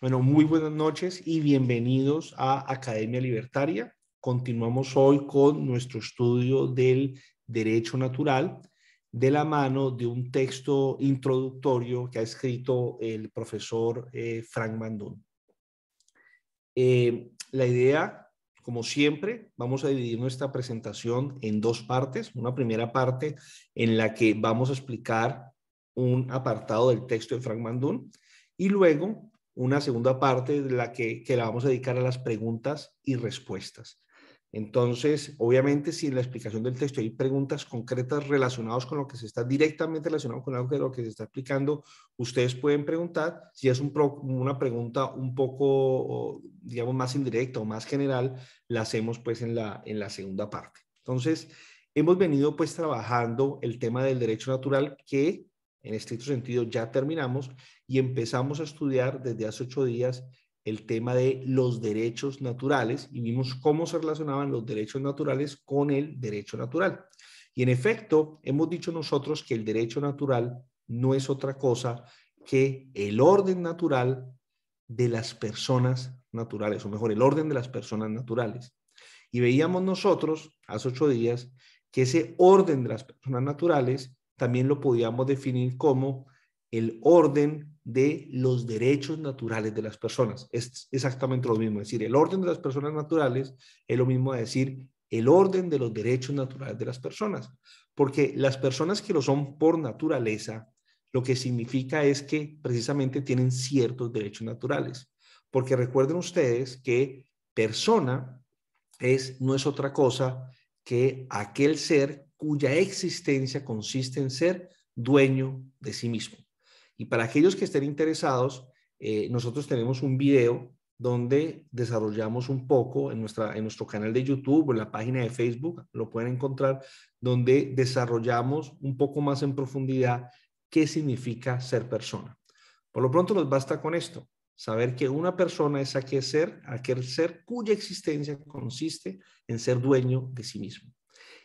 Bueno, muy buenas noches y bienvenidos a Academia Libertaria. Continuamos hoy con nuestro estudio del derecho natural de la mano de un texto introductorio que ha escrito el profesor eh, Frank Mandón. Eh, la idea, como siempre, vamos a dividir nuestra presentación en dos partes. Una primera parte en la que vamos a explicar un apartado del texto de Frank Mandun y luego una segunda parte de la que, que la vamos a dedicar a las preguntas y respuestas. Entonces, obviamente, si en la explicación del texto hay preguntas concretas relacionadas con lo que se está directamente relacionado con algo que que se está explicando, ustedes pueden preguntar. Si es una pregunta un poco, digamos, más indirecta o más general, la hacemos pues en la, en la segunda parte. Entonces, hemos venido pues trabajando el tema del derecho natural que en estricto sentido, ya terminamos y empezamos a estudiar desde hace ocho días el tema de los derechos naturales y vimos cómo se relacionaban los derechos naturales con el derecho natural. Y en efecto, hemos dicho nosotros que el derecho natural no es otra cosa que el orden natural de las personas naturales, o mejor, el orden de las personas naturales. Y veíamos nosotros hace ocho días que ese orden de las personas naturales también lo podíamos definir como el orden de los derechos naturales de las personas. Es exactamente lo mismo. decir, el orden de las personas naturales es lo mismo a decir el orden de los derechos naturales de las personas. Porque las personas que lo son por naturaleza, lo que significa es que precisamente tienen ciertos derechos naturales. Porque recuerden ustedes que persona es, no es otra cosa que aquel ser cuya existencia consiste en ser dueño de sí mismo. Y para aquellos que estén interesados, eh, nosotros tenemos un video donde desarrollamos un poco en, nuestra, en nuestro canal de YouTube o en la página de Facebook, lo pueden encontrar, donde desarrollamos un poco más en profundidad qué significa ser persona. Por lo pronto nos basta con esto, saber que una persona es aquel ser, aquel ser cuya existencia consiste en ser dueño de sí mismo.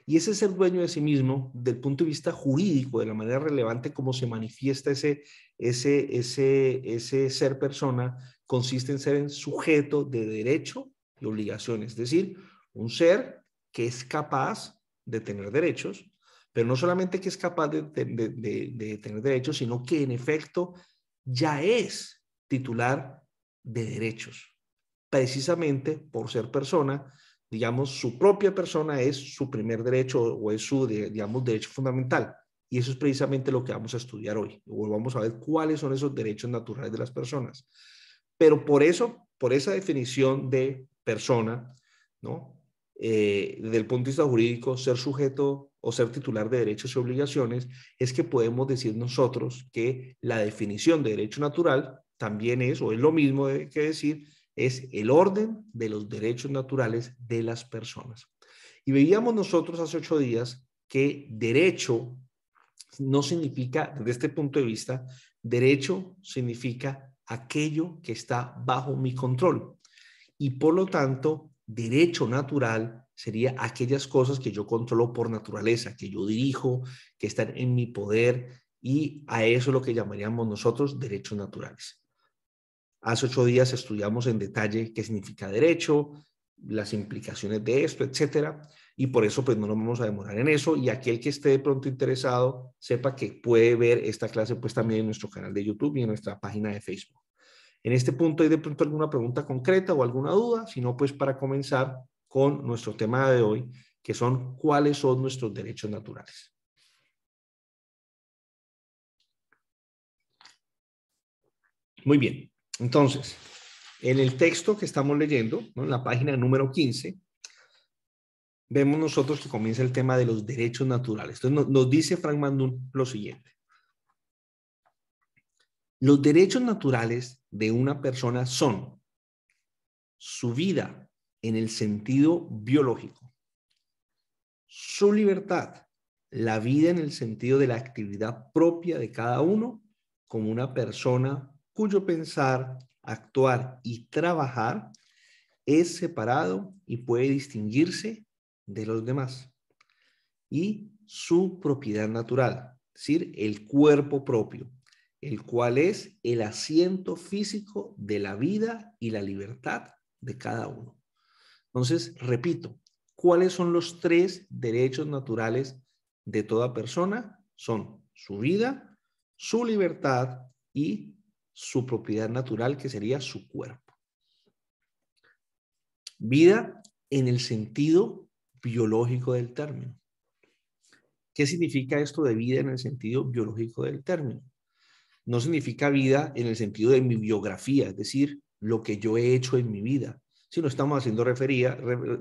Y ese ser dueño de sí mismo del punto de vista jurídico, de la manera relevante como se manifiesta ese, ese, ese, ser persona, consiste en ser sujeto de derecho y obligaciones. es decir, un ser que es capaz de tener derechos, pero no solamente que es capaz de tener derechos, sino que en efecto ya es titular de derechos, precisamente por ser persona digamos, su propia persona es su primer derecho o es su, digamos, derecho fundamental. Y eso es precisamente lo que vamos a estudiar hoy. vamos a ver cuáles son esos derechos naturales de las personas. Pero por eso, por esa definición de persona, ¿no? Eh, desde el punto de vista jurídico, ser sujeto o ser titular de derechos y obligaciones, es que podemos decir nosotros que la definición de derecho natural también es o es lo mismo que decir es el orden de los derechos naturales de las personas. Y veíamos nosotros hace ocho días que derecho no significa, desde este punto de vista, derecho significa aquello que está bajo mi control. Y por lo tanto, derecho natural sería aquellas cosas que yo controlo por naturaleza, que yo dirijo, que están en mi poder, y a eso es lo que llamaríamos nosotros derechos naturales. Hace ocho días estudiamos en detalle qué significa derecho, las implicaciones de esto, etcétera. Y por eso, pues no nos vamos a demorar en eso. Y aquel que esté de pronto interesado, sepa que puede ver esta clase, pues también en nuestro canal de YouTube y en nuestra página de Facebook. En este punto, ¿hay de pronto alguna pregunta concreta o alguna duda? sino pues para comenzar con nuestro tema de hoy, que son cuáles son nuestros derechos naturales. Muy bien. Entonces, en el texto que estamos leyendo, en la página número 15, vemos nosotros que comienza el tema de los derechos naturales. Entonces, nos dice Frank Mandun lo siguiente. Los derechos naturales de una persona son su vida en el sentido biológico, su libertad, la vida en el sentido de la actividad propia de cada uno como una persona cuyo pensar, actuar y trabajar es separado y puede distinguirse de los demás. Y su propiedad natural, es decir, el cuerpo propio, el cual es el asiento físico de la vida y la libertad de cada uno. Entonces, repito, ¿cuáles son los tres derechos naturales de toda persona? Son su vida, su libertad y su propiedad natural, que sería su cuerpo. Vida en el sentido biológico del término. ¿Qué significa esto de vida en el sentido biológico del término? No significa vida en el sentido de mi biografía, es decir, lo que yo he hecho en mi vida, sino estamos haciendo referida,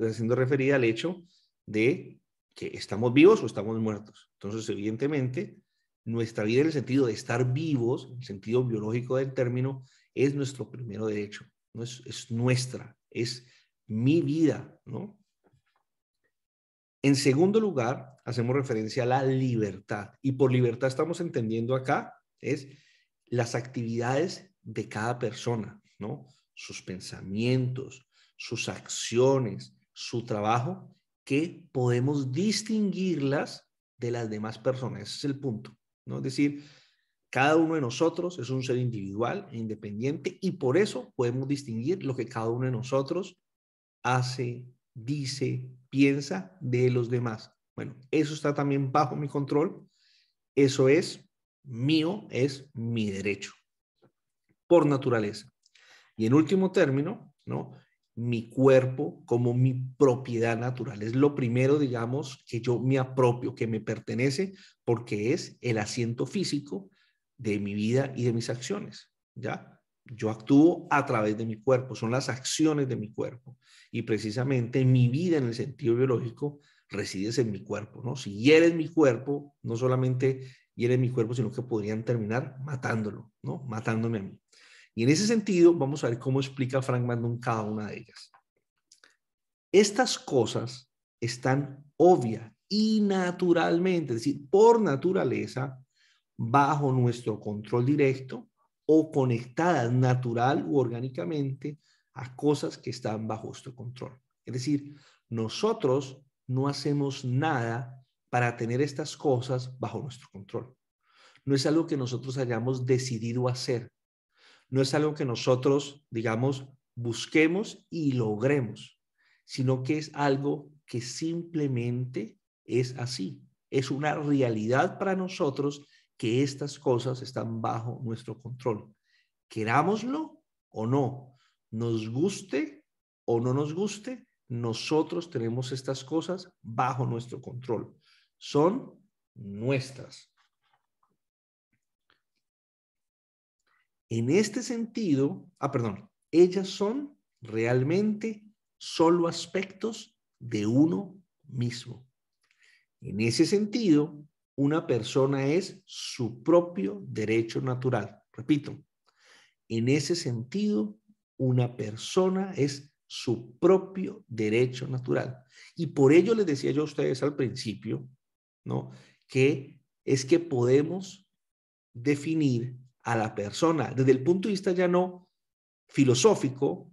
haciendo referida al hecho de que estamos vivos o estamos muertos. Entonces, evidentemente, nuestra vida en el sentido de estar vivos, en el sentido biológico del término, es nuestro primero derecho, no es, es nuestra, es mi vida, ¿no? En segundo lugar, hacemos referencia a la libertad y por libertad estamos entendiendo acá es las actividades de cada persona, ¿no? Sus pensamientos, sus acciones, su trabajo, que podemos distinguirlas de las demás personas. Ese es el punto. Es decir, cada uno de nosotros es un ser individual e independiente y por eso podemos distinguir lo que cada uno de nosotros hace, dice, piensa de los demás. Bueno, eso está también bajo mi control. Eso es mío, es mi derecho por naturaleza. Y en último término, ¿no? mi cuerpo como mi propiedad natural. Es lo primero, digamos, que yo me apropio, que me pertenece, porque es el asiento físico de mi vida y de mis acciones, ¿ya? Yo actúo a través de mi cuerpo, son las acciones de mi cuerpo. Y precisamente mi vida en el sentido biológico resides en mi cuerpo, ¿no? Si hieres mi cuerpo, no solamente hieres mi cuerpo, sino que podrían terminar matándolo, ¿no? Matándome a mí. Y en ese sentido, vamos a ver cómo explica Frank Magnum cada una de ellas. Estas cosas están obvias y naturalmente, es decir, por naturaleza, bajo nuestro control directo o conectadas natural u orgánicamente a cosas que están bajo nuestro control. Es decir, nosotros no hacemos nada para tener estas cosas bajo nuestro control. No es algo que nosotros hayamos decidido hacer, no es algo que nosotros, digamos, busquemos y logremos, sino que es algo que simplemente es así. Es una realidad para nosotros que estas cosas están bajo nuestro control. Querámoslo o no, nos guste o no nos guste, nosotros tenemos estas cosas bajo nuestro control. Son nuestras. En este sentido, ah, perdón, ellas son realmente solo aspectos de uno mismo. En ese sentido, una persona es su propio derecho natural. Repito, en ese sentido, una persona es su propio derecho natural. Y por ello les decía yo a ustedes al principio, ¿no? Que es que podemos definir a la persona, desde el punto de vista ya no filosófico,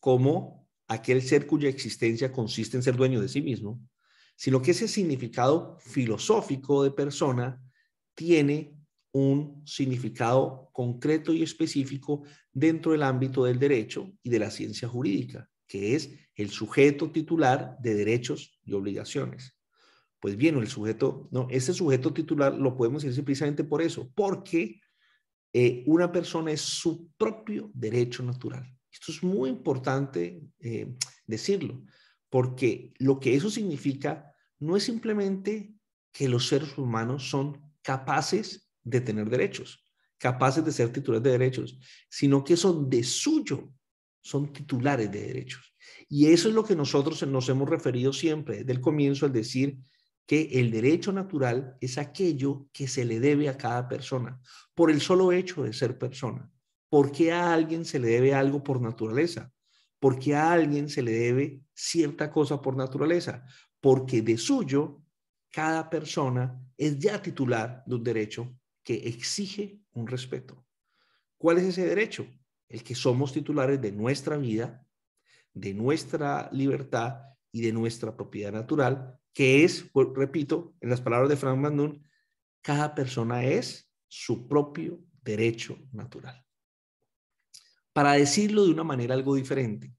como aquel ser cuya existencia consiste en ser dueño de sí mismo, sino que ese significado filosófico de persona tiene un significado concreto y específico dentro del ámbito del derecho y de la ciencia jurídica, que es el sujeto titular de derechos y obligaciones. Pues bien, el sujeto, no, ese sujeto titular lo podemos decir precisamente por eso, porque eh, una persona es su propio derecho natural. Esto es muy importante eh, decirlo, porque lo que eso significa no es simplemente que los seres humanos son capaces de tener derechos, capaces de ser titulares de derechos, sino que son de suyo, son titulares de derechos. Y eso es lo que nosotros nos hemos referido siempre desde el comienzo al decir que el derecho natural es aquello que se le debe a cada persona por el solo hecho de ser persona. ¿Por qué a alguien se le debe algo por naturaleza? ¿Por qué a alguien se le debe cierta cosa por naturaleza? Porque de suyo, cada persona es ya titular de un derecho que exige un respeto. ¿Cuál es ese derecho? El que somos titulares de nuestra vida, de nuestra libertad y de nuestra propiedad natural que es, repito, en las palabras de Frank Mandun, cada persona es su propio derecho natural. Para decirlo de una manera algo diferente,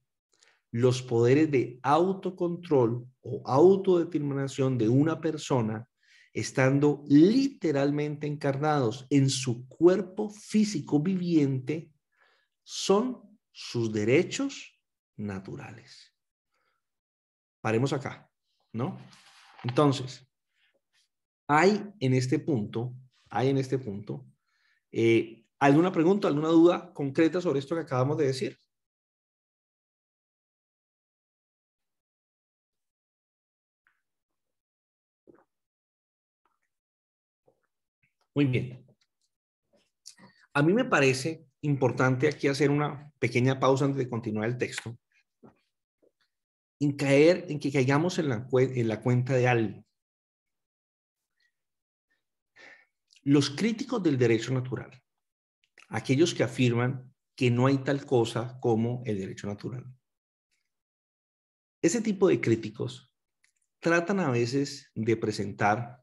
los poderes de autocontrol o autodeterminación de una persona estando literalmente encarnados en su cuerpo físico viviente, son sus derechos naturales. Paremos acá, ¿no? Entonces, hay en este punto, hay en este punto, eh, ¿alguna pregunta, alguna duda concreta sobre esto que acabamos de decir? Muy bien. A mí me parece importante aquí hacer una pequeña pausa antes de continuar el texto, en en que caigamos en la, en la cuenta de algo. Los críticos del derecho natural, aquellos que afirman que no hay tal cosa como el derecho natural. Ese tipo de críticos tratan a veces de presentar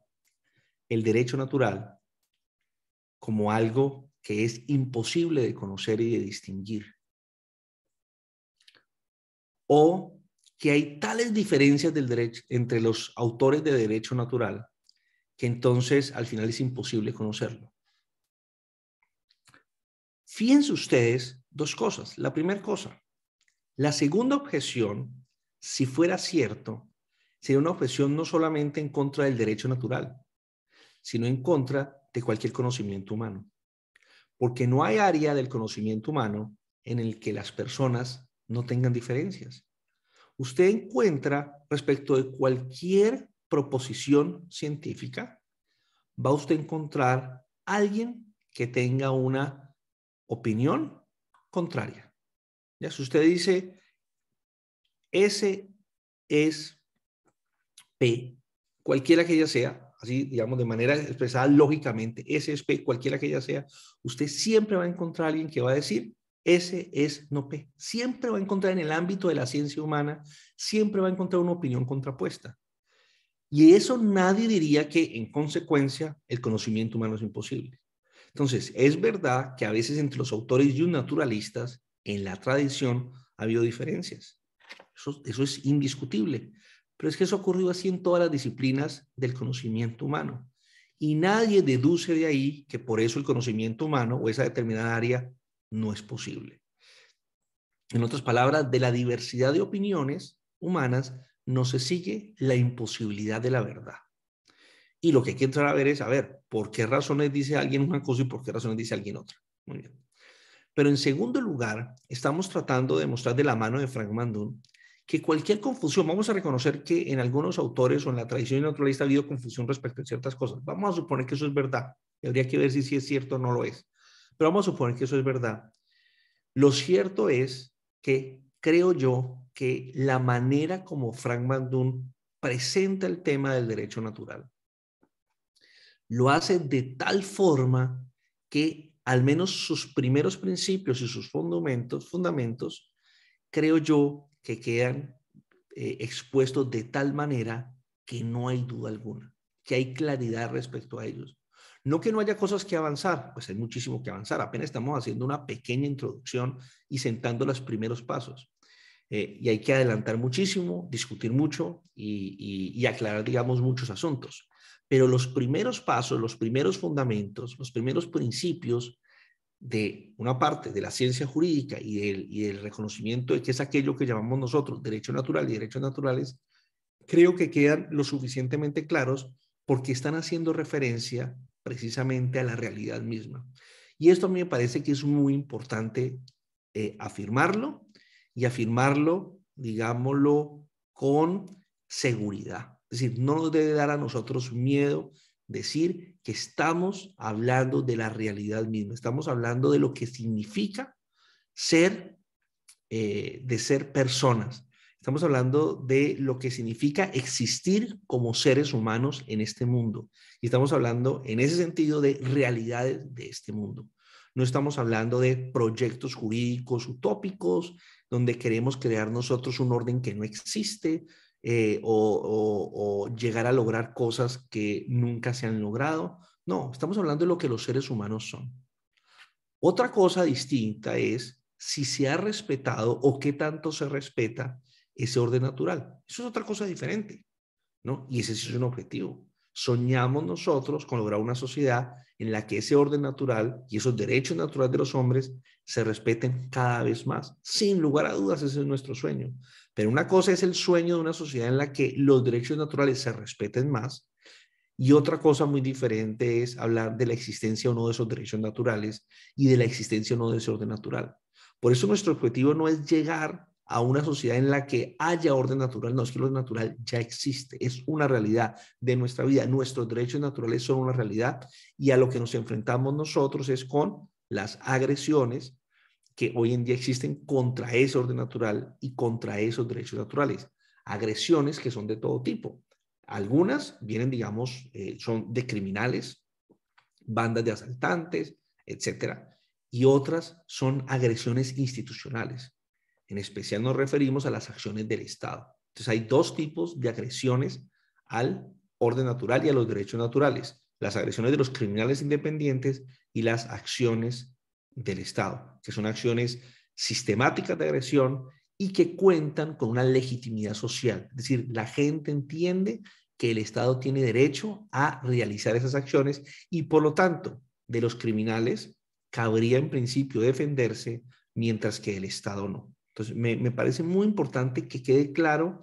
el derecho natural como algo que es imposible de conocer y de distinguir. O hay tales diferencias del derecho, entre los autores de derecho natural que entonces al final es imposible conocerlo. Fíjense ustedes dos cosas. La primera cosa, la segunda objeción, si fuera cierto, sería una objeción no solamente en contra del derecho natural, sino en contra de cualquier conocimiento humano. Porque no hay área del conocimiento humano en el que las personas no tengan diferencias usted encuentra respecto de cualquier proposición científica, va a usted encontrar alguien que tenga una opinión contraria. Ya, si usted dice, ese es P, cualquiera que ella sea, así digamos de manera expresada lógicamente, S, es P, cualquiera que ella sea, usted siempre va a encontrar alguien que va a decir, ese es p Siempre va a encontrar en el ámbito de la ciencia humana, siempre va a encontrar una opinión contrapuesta. Y eso nadie diría que en consecuencia el conocimiento humano es imposible. Entonces, es verdad que a veces entre los autores y los naturalistas, en la tradición, ha habido diferencias. Eso, eso es indiscutible. Pero es que eso ha ocurrido así en todas las disciplinas del conocimiento humano. Y nadie deduce de ahí que por eso el conocimiento humano o esa determinada área no es posible. En otras palabras, de la diversidad de opiniones humanas no se sigue la imposibilidad de la verdad. Y lo que hay que entrar a ver es a ver por qué razones dice alguien una cosa y por qué razones dice alguien otra. Muy bien. Pero en segundo lugar, estamos tratando de mostrar de la mano de Frank Mandun que cualquier confusión, vamos a reconocer que en algunos autores o en la tradición naturalista ha habido confusión respecto a ciertas cosas. Vamos a suponer que eso es verdad. Habría que ver si, si es cierto o no lo es. Pero vamos a suponer que eso es verdad. Lo cierto es que creo yo que la manera como Frank Mandun presenta el tema del derecho natural lo hace de tal forma que al menos sus primeros principios y sus fundamentos, fundamentos creo yo que quedan eh, expuestos de tal manera que no hay duda alguna, que hay claridad respecto a ellos. No que no haya cosas que avanzar, pues hay muchísimo que avanzar. Apenas estamos haciendo una pequeña introducción y sentando los primeros pasos. Eh, y hay que adelantar muchísimo, discutir mucho y, aclarar, digamos, muchos asuntos. Pero los primeros pasos, los primeros fundamentos, los primeros principios de una parte de la ciencia jurídica y del, y del, reconocimiento de que es aquello que llamamos nosotros derecho natural y derechos naturales, creo que quedan lo suficientemente claros porque están haciendo referencia precisamente a la realidad misma. Y esto a mí me parece que es muy importante eh, afirmarlo y afirmarlo, digámoslo, con seguridad. Es decir, no nos debe dar a nosotros miedo decir que estamos hablando de la realidad misma, estamos hablando de lo que significa ser, eh, de ser personas, Estamos hablando de lo que significa existir como seres humanos en este mundo. Y estamos hablando en ese sentido de realidades de este mundo. No estamos hablando de proyectos jurídicos utópicos, donde queremos crear nosotros un orden que no existe eh, o llegar a lograr cosas que nunca se han logrado. No, estamos hablando de lo que los seres humanos son. Otra cosa distinta es si se ha respetado o qué tanto se respeta ese orden natural. Eso es otra cosa diferente, ¿no? Y ese es un objetivo. Soñamos nosotros con lograr una sociedad en la que ese orden natural y esos derechos naturales de los hombres se respeten cada vez más. Sin lugar a dudas, ese es nuestro sueño. Pero una cosa es el sueño de una sociedad en la que los derechos naturales se respeten más y otra cosa muy diferente es hablar de la existencia o no de esos derechos naturales y de la existencia o no de ese orden natural. Por eso nuestro objetivo no es llegar a una sociedad en la que haya orden natural. No, es que lo natural ya existe, es una realidad de nuestra vida. Nuestros derechos naturales son una realidad y a lo que nos enfrentamos nosotros es con las agresiones que hoy en día existen contra ese orden natural y contra esos derechos naturales. Agresiones que son de todo tipo. Algunas vienen, digamos, eh, son de criminales, bandas de asaltantes, etcétera. Y otras son agresiones institucionales en especial nos referimos a las acciones del Estado. Entonces hay dos tipos de agresiones al orden natural y a los derechos naturales. Las agresiones de los criminales independientes y las acciones del Estado, que son acciones sistemáticas de agresión y que cuentan con una legitimidad social. Es decir, la gente entiende que el Estado tiene derecho a realizar esas acciones y por lo tanto de los criminales cabría en principio defenderse mientras que el Estado no. Entonces, me, parece muy importante que quede claro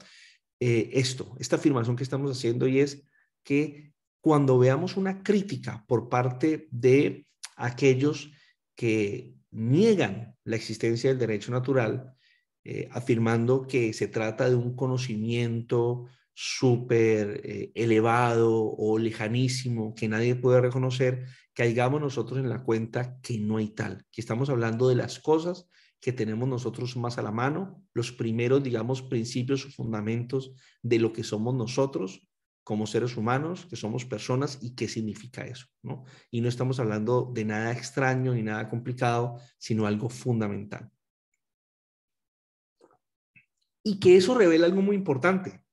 eh, esto, esta afirmación que estamos haciendo y es que cuando veamos una crítica por parte de aquellos que niegan la existencia del derecho natural, eh, afirmando que se trata de un conocimiento súper eh, elevado o lejanísimo que nadie puede reconocer, caigamos nosotros en la cuenta que no hay tal, que estamos hablando de las cosas que tenemos nosotros más a la mano, los primeros, digamos, principios o fundamentos de lo que somos nosotros como seres humanos, que somos personas y qué significa eso, ¿no? Y no estamos hablando de nada extraño ni nada complicado, sino algo fundamental. Y que eso revela algo muy importante,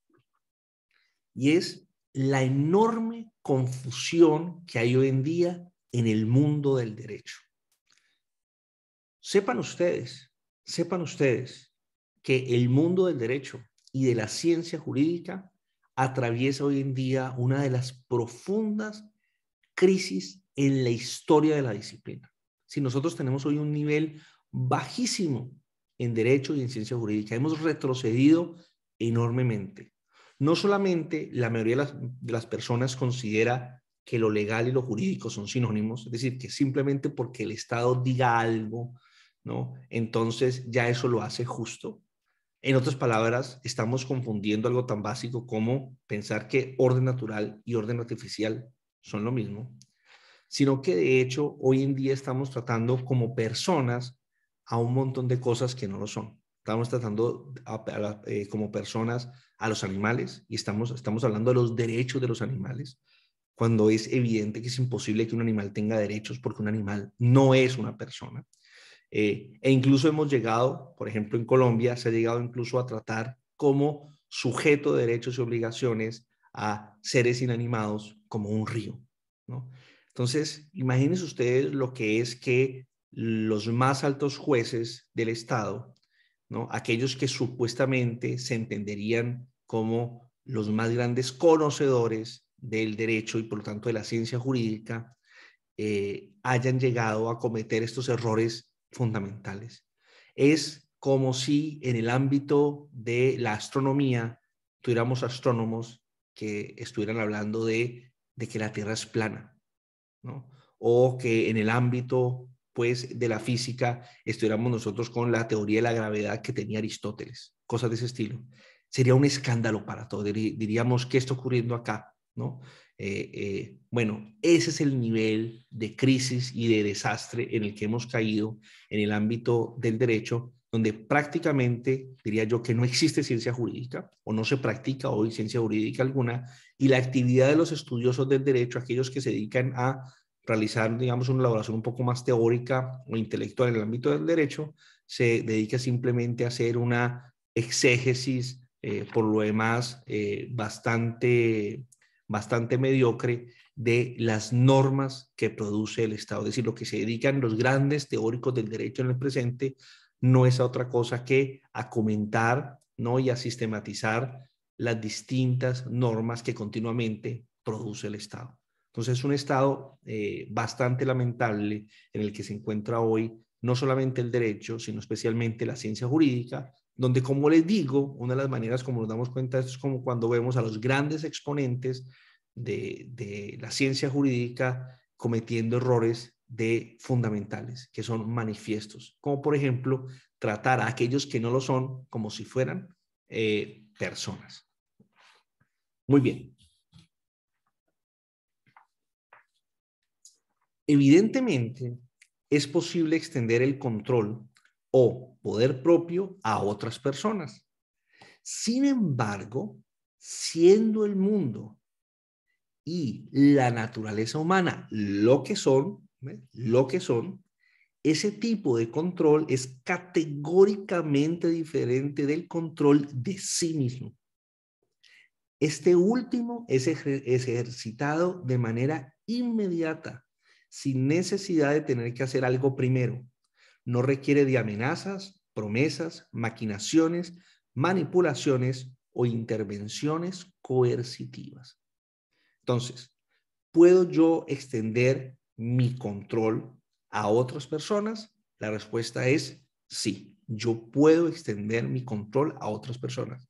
y es la enorme confusión que hay hoy en día en el mundo del derecho. Sepan ustedes, sepan ustedes que el mundo del derecho y de la ciencia jurídica atraviesa hoy en día una de las profundas crisis en la historia de la disciplina. Si nosotros tenemos hoy un nivel bajísimo en derecho y en ciencia jurídica, hemos retrocedido enormemente. No solamente la mayoría de las, de las personas considera que lo legal y lo jurídico son sinónimos, es decir, que simplemente porque el Estado diga algo, ¿no? Entonces ya eso lo hace justo. En otras palabras, estamos confundiendo algo tan básico como pensar que orden natural y orden artificial son lo mismo, sino que de hecho hoy en día estamos tratando como personas a un montón de cosas que no lo son. Estamos tratando eh, como personas a los animales y estamos, estamos hablando de los derechos de los animales, cuando es evidente que es imposible que un animal tenga derechos porque un animal no es una persona. Eh, e incluso hemos llegado, por ejemplo, en Colombia, se ha llegado incluso a tratar como sujeto de derechos y obligaciones a seres inanimados como un río. Entonces, imagínense ustedes lo que es que los más altos jueces del Estado, aquellos que supuestamente se entenderían como los más grandes conocedores del derecho y por lo tanto de la ciencia jurídica, eh, hayan llegado a cometer estos errores fundamentales. Es como si en el ámbito de la astronomía tuviéramos astrónomos que estuvieran hablando de, de que la Tierra es plana, ¿no? O que en el ámbito pues de la física estuviéramos nosotros con la teoría de la gravedad que tenía Aristóteles, cosas de ese estilo. Sería un escándalo para todos, diríamos qué está ocurriendo acá, ¿no? Eh, eh, bueno, ese es el nivel de crisis y de desastre en el que hemos caído en el ámbito del derecho, donde prácticamente, diría yo, que no existe ciencia jurídica o no se practica hoy ciencia jurídica alguna, y la actividad de los estudiosos del derecho, aquellos que se dedican a realizar, digamos, una elaboración un poco más teórica o intelectual en el ámbito del derecho, se dedica simplemente a hacer una exégesis, eh, por lo demás, bastante bastante mediocre de las normas que produce el Estado. Es decir, lo que se dedican los grandes teóricos del derecho en el presente no es a otra cosa que a comentar ¿no? y a sistematizar las distintas normas que continuamente produce el Estado. Entonces es un estado eh, bastante lamentable en el que se encuentra hoy no solamente el derecho, sino especialmente la ciencia jurídica donde como les digo, una de las maneras como nos damos cuenta esto es como cuando vemos a los grandes exponentes de, la ciencia jurídica cometiendo errores de fundamentales, que son manifiestos, como por ejemplo tratar a aquellos que no lo son como si fueran eh, personas. Muy bien. Evidentemente, es posible extender el control o poder propio a otras personas. Sin embargo, siendo el mundo y la naturaleza humana lo que son, lo que son, ese tipo de control es categóricamente diferente del control de sí mismo. Este último es ejercitado de manera inmediata, sin necesidad de tener que hacer algo primero no requiere de amenazas, promesas, maquinaciones, manipulaciones o intervenciones coercitivas. Entonces, ¿puedo yo extender mi control a otras personas? La respuesta es sí, yo puedo extender mi control a otras personas.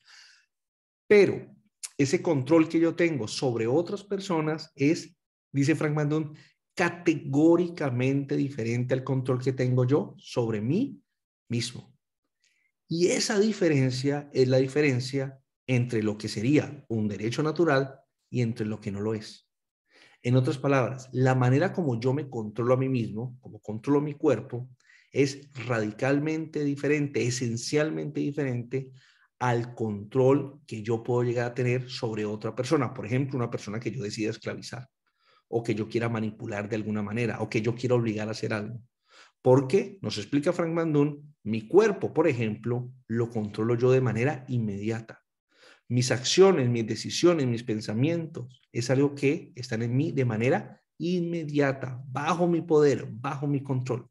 Pero ese control que yo tengo sobre otras personas es, dice Frank Mandón, categóricamente diferente al control que tengo yo sobre mí mismo. Y esa diferencia es la diferencia entre lo que sería un derecho natural y entre lo que no lo es. En otras palabras, la manera como yo me controlo a mí mismo, como controlo mi cuerpo, es radicalmente diferente, esencialmente diferente al control que yo puedo llegar a tener sobre otra persona. Por ejemplo, una persona que yo decida esclavizar o que yo quiera manipular de alguna manera o que yo quiera obligar a hacer algo. Porque, nos explica Frank Mandun, mi cuerpo, por ejemplo, lo controlo yo de manera inmediata. Mis acciones, mis decisiones, mis pensamientos, es algo que están en mí de manera inmediata, bajo mi poder, bajo mi control.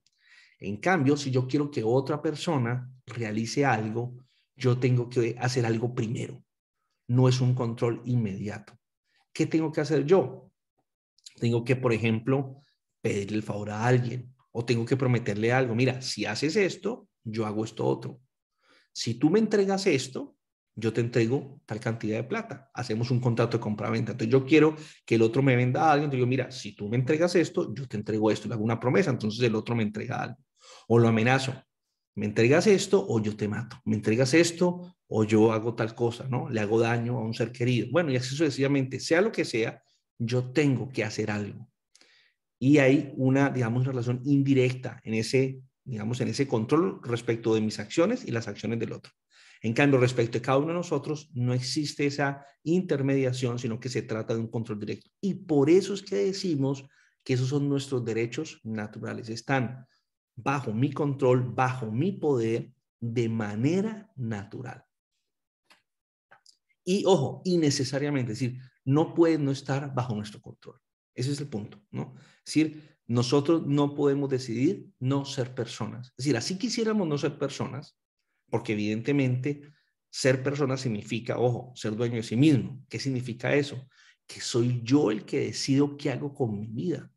En cambio, si yo quiero que otra persona realice algo, yo tengo que hacer algo primero. No es un control inmediato. ¿Qué tengo que hacer yo? tengo que, por ejemplo, pedirle el favor a alguien o tengo que prometerle algo. Mira, si haces esto, yo hago esto otro. Si tú me entregas esto, yo te entrego tal cantidad de plata. Hacemos un contrato de compra-venta. Entonces yo quiero que el otro me venda algo. Entonces yo, mira, si tú me entregas esto, yo te entrego esto. Le hago una promesa, entonces el otro me entrega algo. O lo amenazo. Me entregas esto o yo te mato. Me entregas esto o yo hago tal cosa, ¿no? Le hago daño a un ser querido. Bueno, y así sucesivamente, sea lo que sea, yo tengo que hacer algo. Y hay una, digamos, relación indirecta en ese, digamos, en ese control respecto de mis acciones y las acciones del otro. En cambio, respecto de cada uno de nosotros, no existe esa intermediación, sino que se trata de un control directo. Y por eso es que decimos que esos son nuestros derechos naturales. Están bajo mi control, bajo mi poder, de manera natural. Y ojo, innecesariamente, decir, no puede no estar bajo nuestro control. Ese es el punto, ¿no? Es decir, nosotros no podemos decidir no ser personas. Es decir, así quisiéramos no ser personas, porque evidentemente ser persona significa, ojo, ser dueño de sí mismo. ¿Qué significa eso? Que soy yo el que decido qué hago con mi vida.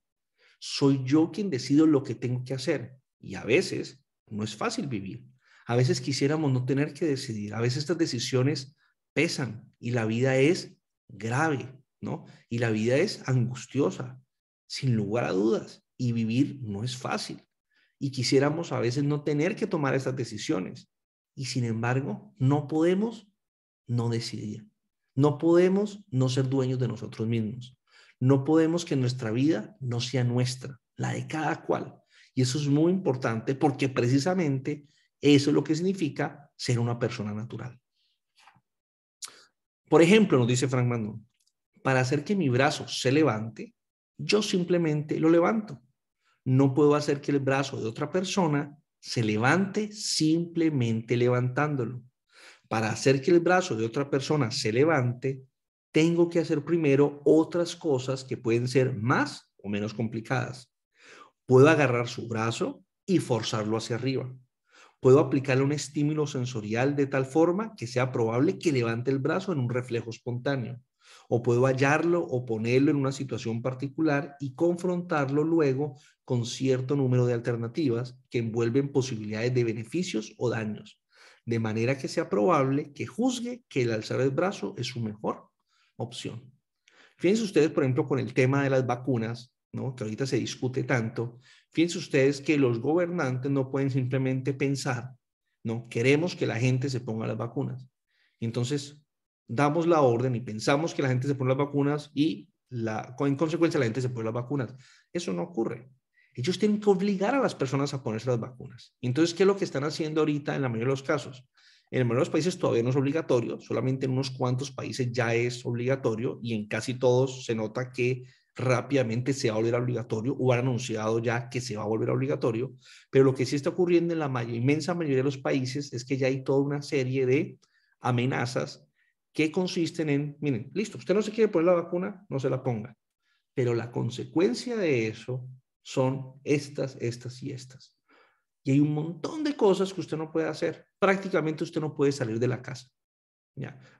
Soy yo quien decido lo que tengo que hacer. Y a veces no es fácil vivir. A veces quisiéramos no tener que decidir. A veces estas decisiones pesan y la vida es grave, ¿no? Y la vida es angustiosa, sin lugar a dudas, y vivir no es fácil. Y quisiéramos a veces no tener que tomar estas decisiones. Y sin embargo, no podemos no decidir. No podemos no ser dueños de nosotros mismos. No podemos que nuestra vida no sea nuestra, la de cada cual. Y eso es muy importante porque precisamente eso es lo que significa ser una persona natural. Por ejemplo, nos dice Frank Manon, para hacer que mi brazo se levante, yo simplemente lo levanto. No puedo hacer que el brazo de otra persona se levante simplemente levantándolo. Para hacer que el brazo de otra persona se levante, tengo que hacer primero otras cosas que pueden ser más o menos complicadas. Puedo agarrar su brazo y forzarlo hacia arriba puedo aplicarle un estímulo sensorial de tal forma que sea probable que levante el brazo en un reflejo espontáneo. O puedo hallarlo o ponerlo en una situación particular y confrontarlo luego con cierto número de alternativas que envuelven posibilidades de beneficios o daños, de manera que sea probable que juzgue que el alzar el brazo es su mejor opción. Fíjense ustedes, por ejemplo, con el tema de las vacunas, ¿no? que ahorita se discute tanto, Fíjense ustedes que los gobernantes no pueden simplemente pensar, no, queremos que la gente se ponga las vacunas. Entonces, damos la orden y pensamos que la gente se pone las vacunas y la, en consecuencia la gente se pone las vacunas. Eso no ocurre. Ellos tienen que obligar a las personas a ponerse las vacunas. Entonces, ¿qué es lo que están haciendo ahorita en la mayoría de los casos? En el mayoría de los países todavía no es obligatorio, solamente en unos cuantos países ya es obligatorio y en casi todos se nota que rápidamente se va a volver obligatorio o han anunciado ya que se va a volver obligatorio, pero lo que sí está ocurriendo en la inmensa mayoría de los países es que ya hay toda una serie de amenazas que consisten en, miren, listo, usted no se quiere poner la vacuna, no se la ponga, pero la consecuencia de eso son estas, estas y estas. Y hay un montón de cosas que usted no puede hacer. Prácticamente usted no puede salir de la casa.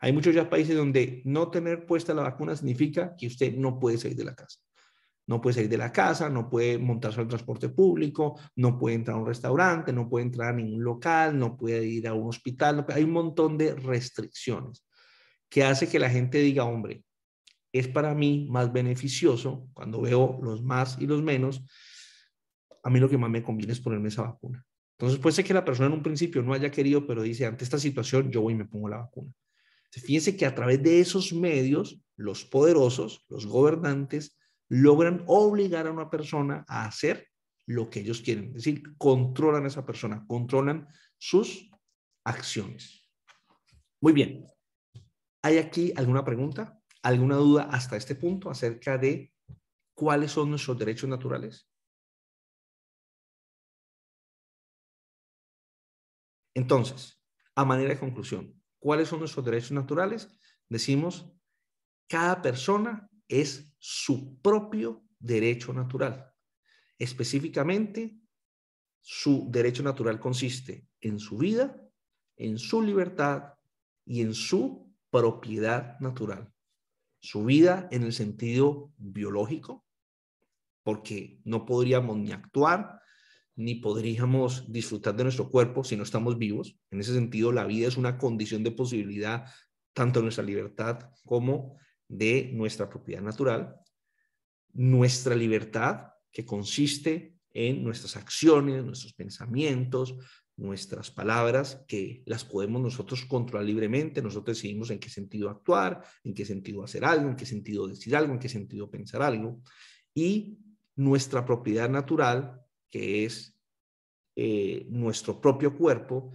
Hay muchos ya países donde no tener puesta la vacuna significa que usted no puede salir de la casa. No puede salir de la casa, no puede montarse al transporte público, no puede entrar a un restaurante, no puede entrar a ningún local, no puede ir a un hospital. hay un montón de restricciones que hace que la gente diga, hombre, es para mí más beneficioso cuando veo los más y los menos. A mí lo que más me conviene es ponerme esa vacuna. Entonces puede ser que la persona en un principio no haya querido, pero dice, ante esta situación yo voy y me pongo la vacuna. Fíjense que a través de esos medios, los poderosos, los gobernantes, logran obligar a una persona a hacer lo que ellos quieren. Es decir, controlan a esa persona, controlan sus acciones. Muy bien. ¿Hay aquí alguna pregunta, alguna duda hasta este punto acerca de cuáles son nuestros derechos naturales? Entonces, a manera de conclusión, ¿Cuáles son nuestros derechos naturales? Decimos, cada persona es su propio derecho natural. Específicamente, su derecho natural consiste en su vida, en su libertad y en su propiedad natural. Su vida en el sentido biológico, porque no podríamos ni actuar, ni podríamos disfrutar de nuestro cuerpo si no estamos vivos. En ese sentido, la vida es una condición de posibilidad tanto de nuestra libertad como de nuestra propiedad natural. Nuestra libertad, que consiste en nuestras acciones, nuestros pensamientos, nuestras palabras, que las podemos nosotros controlar libremente. Nosotros decidimos en qué sentido actuar, en qué sentido hacer algo, en qué sentido decir algo, en qué sentido pensar algo. Y nuestra propiedad natural, que es eh, nuestro propio cuerpo,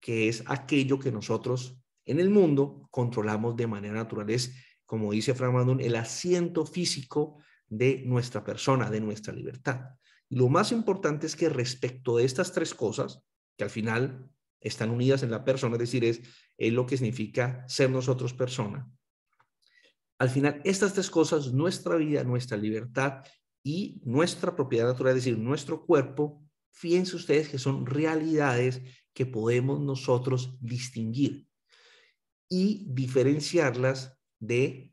que es aquello que nosotros en el mundo controlamos de manera natural. Es, como dice Frank el asiento físico de nuestra persona, de nuestra libertad. lo más importante es que respecto de estas tres cosas, que al final están unidas en la persona, es decir, es, es lo que significa ser nosotros persona, al final estas tres cosas, nuestra vida, nuestra libertad y nuestra propiedad natural, es decir, nuestro cuerpo, fíjense ustedes que son realidades que podemos nosotros distinguir y diferenciarlas de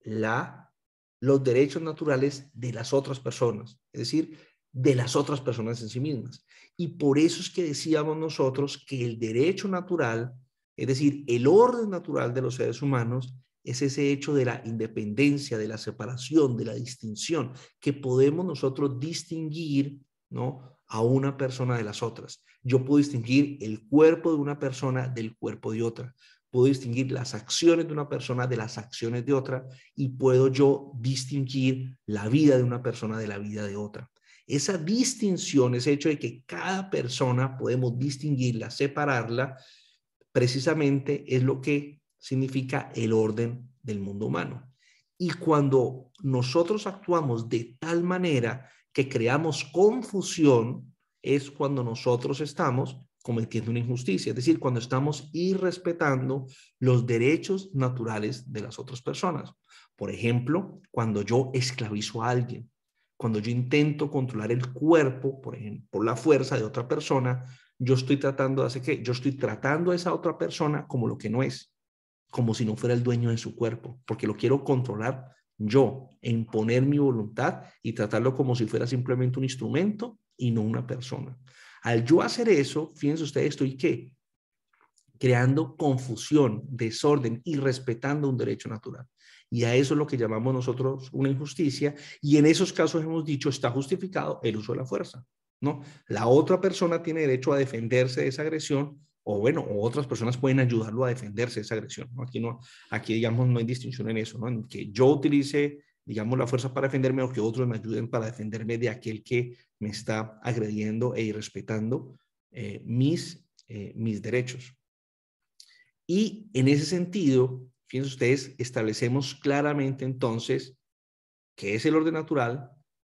la, los derechos naturales de las otras personas, es decir, de las otras personas en sí mismas. Y por eso es que decíamos nosotros que el derecho natural, es decir, el orden natural de los seres humanos, es ese hecho de la independencia, de la separación, de la distinción, que podemos nosotros distinguir, ¿no? a una persona de las otras. Yo puedo distinguir el cuerpo de una persona del cuerpo de otra. Puedo distinguir las acciones de una persona de las acciones de otra y puedo yo distinguir la vida de una persona de la vida de otra. Esa distinción, ese hecho de que cada persona podemos distinguirla, separarla, precisamente es lo que significa el orden del mundo humano. Y cuando nosotros actuamos de tal manera que creamos confusión, es cuando nosotros estamos cometiendo una injusticia, es decir, cuando estamos irrespetando los derechos naturales de las otras personas. Por ejemplo, cuando yo esclavizo a alguien, cuando yo intento controlar el cuerpo, por ejemplo, por la fuerza de otra persona, yo estoy tratando ¿hace yo estoy tratando a esa otra persona como lo que no es como si no fuera el dueño de su cuerpo, porque lo quiero controlar yo, imponer mi voluntad y tratarlo como si fuera simplemente un instrumento y no una persona. Al yo hacer eso, fíjense ustedes, estoy qué? Creando confusión, desorden y respetando un derecho natural. Y a eso es lo que llamamos nosotros una injusticia. Y en esos casos hemos dicho está justificado el uso de la fuerza. ¿no? La otra persona tiene derecho a defenderse de esa agresión o bueno, otras personas pueden ayudarlo a defenderse de esa agresión. Aquí, no, aquí, digamos, no hay distinción en eso, ¿no? en que yo utilice, digamos, la fuerza para defenderme o que otros me ayuden para defenderme de aquel que me está agrediendo e irrespetando eh, mis, eh, mis derechos. Y en ese sentido, fíjense ustedes, establecemos claramente entonces qué es el orden natural,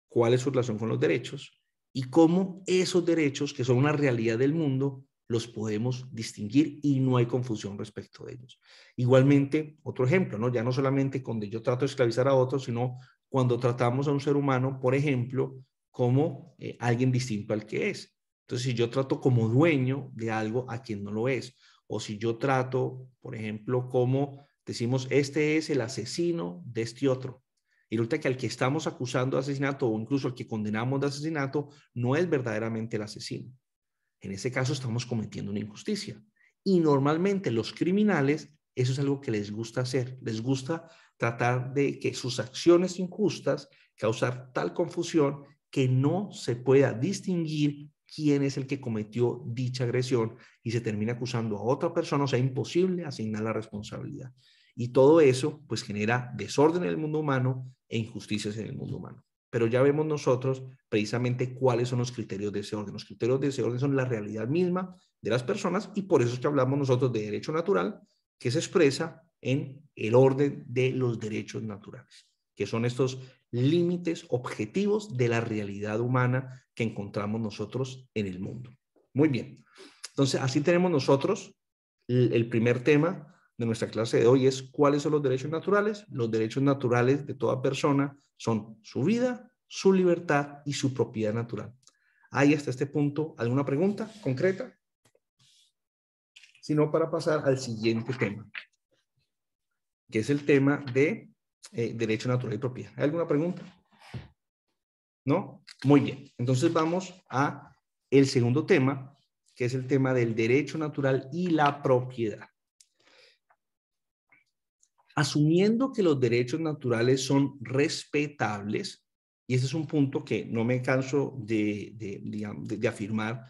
cuál es su relación con los derechos y cómo esos derechos, que son una realidad del mundo, los podemos distinguir y no hay confusión respecto de ellos. Igualmente, otro ejemplo, ¿no? ya no solamente cuando yo trato de esclavizar a otros, sino cuando tratamos a un ser humano, por ejemplo, como eh, alguien distinto al que es. Entonces, si yo trato como dueño de algo a quien no lo es, o si yo trato, por ejemplo, como decimos, este es el asesino de este otro, y resulta que al que estamos acusando de asesinato o incluso al que condenamos de asesinato no es verdaderamente el asesino. En ese caso estamos cometiendo una injusticia. Y normalmente los criminales, eso es algo que les gusta hacer, les gusta tratar de que sus acciones injustas causar tal confusión que no se pueda distinguir quién es el que cometió dicha agresión y se termina acusando a otra persona, o sea, imposible asignar la responsabilidad. Y todo eso, pues, genera desorden en el mundo humano e injusticias en el mundo humano pero ya vemos nosotros precisamente cuáles son los criterios de ese orden. Los criterios de ese orden son la realidad misma de las personas y por eso es que hablamos nosotros de derecho natural, que se expresa en el orden de los derechos naturales, que son estos límites objetivos de la realidad humana que encontramos nosotros en el mundo. Muy bien. Entonces, así tenemos nosotros el primer tema de nuestra clase de hoy es cuáles son los derechos naturales. Los derechos naturales de toda persona son su vida, su libertad y su propiedad natural. Ahí hasta este punto alguna pregunta concreta? Sino para pasar al siguiente tema, que es el tema de eh, derecho natural y propiedad. ¿Hay alguna pregunta? ¿No? Muy bien. Entonces vamos a el segundo tema, que es el tema del derecho natural y la propiedad asumiendo que los derechos naturales son respetables, y ese es un punto que no me canso de, de, de, afirmar,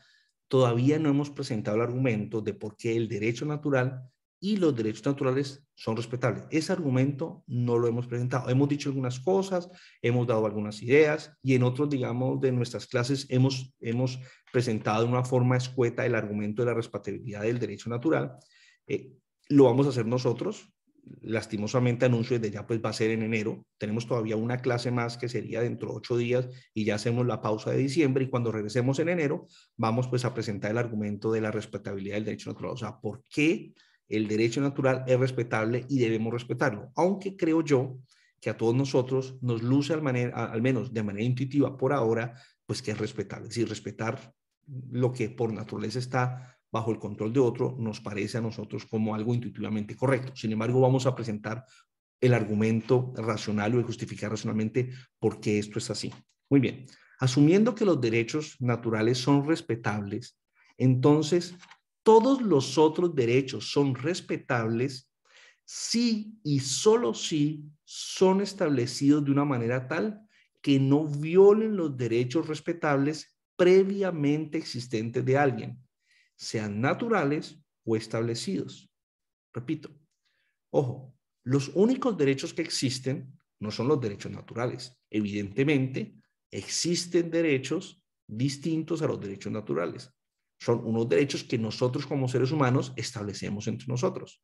todavía no hemos presentado el argumento de por qué el derecho natural y los derechos naturales son respetables. Ese argumento no lo hemos presentado. Hemos dicho algunas cosas, hemos dado algunas ideas y en otros, digamos, de nuestras clases hemos, hemos presentado de una forma escueta el argumento de la respetabilidad del derecho natural. Eh, lo vamos a hacer nosotros, lastimosamente anuncio desde ya, pues va a ser en enero. Tenemos todavía una clase más que sería dentro de ocho días y ya hacemos la pausa de diciembre y cuando regresemos en enero vamos pues a presentar el argumento de la respetabilidad del derecho natural. O sea, ¿por qué el derecho natural es respetable y debemos respetarlo? Aunque creo yo que a todos nosotros nos luce al, menos de manera intuitiva por ahora, pues que es respetable. Es decir, respetar lo que por naturaleza está bajo el control de otro nos parece a nosotros como algo intuitivamente correcto. Sin embargo, vamos a presentar el argumento racional o justificar racionalmente por qué esto es así. Muy bien, asumiendo que los derechos naturales son respetables, entonces todos los otros derechos son respetables si y solo si son establecidos de una manera tal que no violen los derechos respetables previamente existentes de alguien sean naturales o establecidos. Repito, ojo, los únicos derechos que existen no son los derechos naturales. Evidentemente, existen derechos distintos a los derechos naturales. Son unos derechos que nosotros como seres humanos establecemos entre nosotros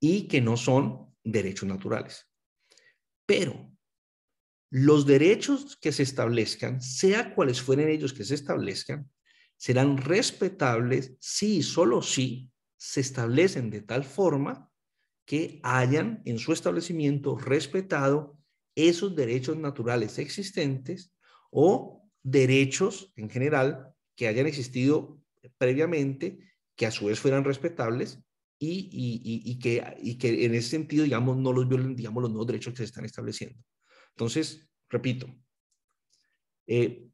y que no son derechos naturales. Pero los derechos que se establezcan, sea cuales fueren ellos que se establezcan, serán respetables si y solo si se establecen de tal forma que hayan en su establecimiento respetado esos derechos naturales existentes o derechos en general que hayan existido previamente, que a su vez fueran respetables y, que, que en ese sentido, digamos, no los violen, digamos, los nuevos derechos que se están estableciendo. Entonces, repito, eh,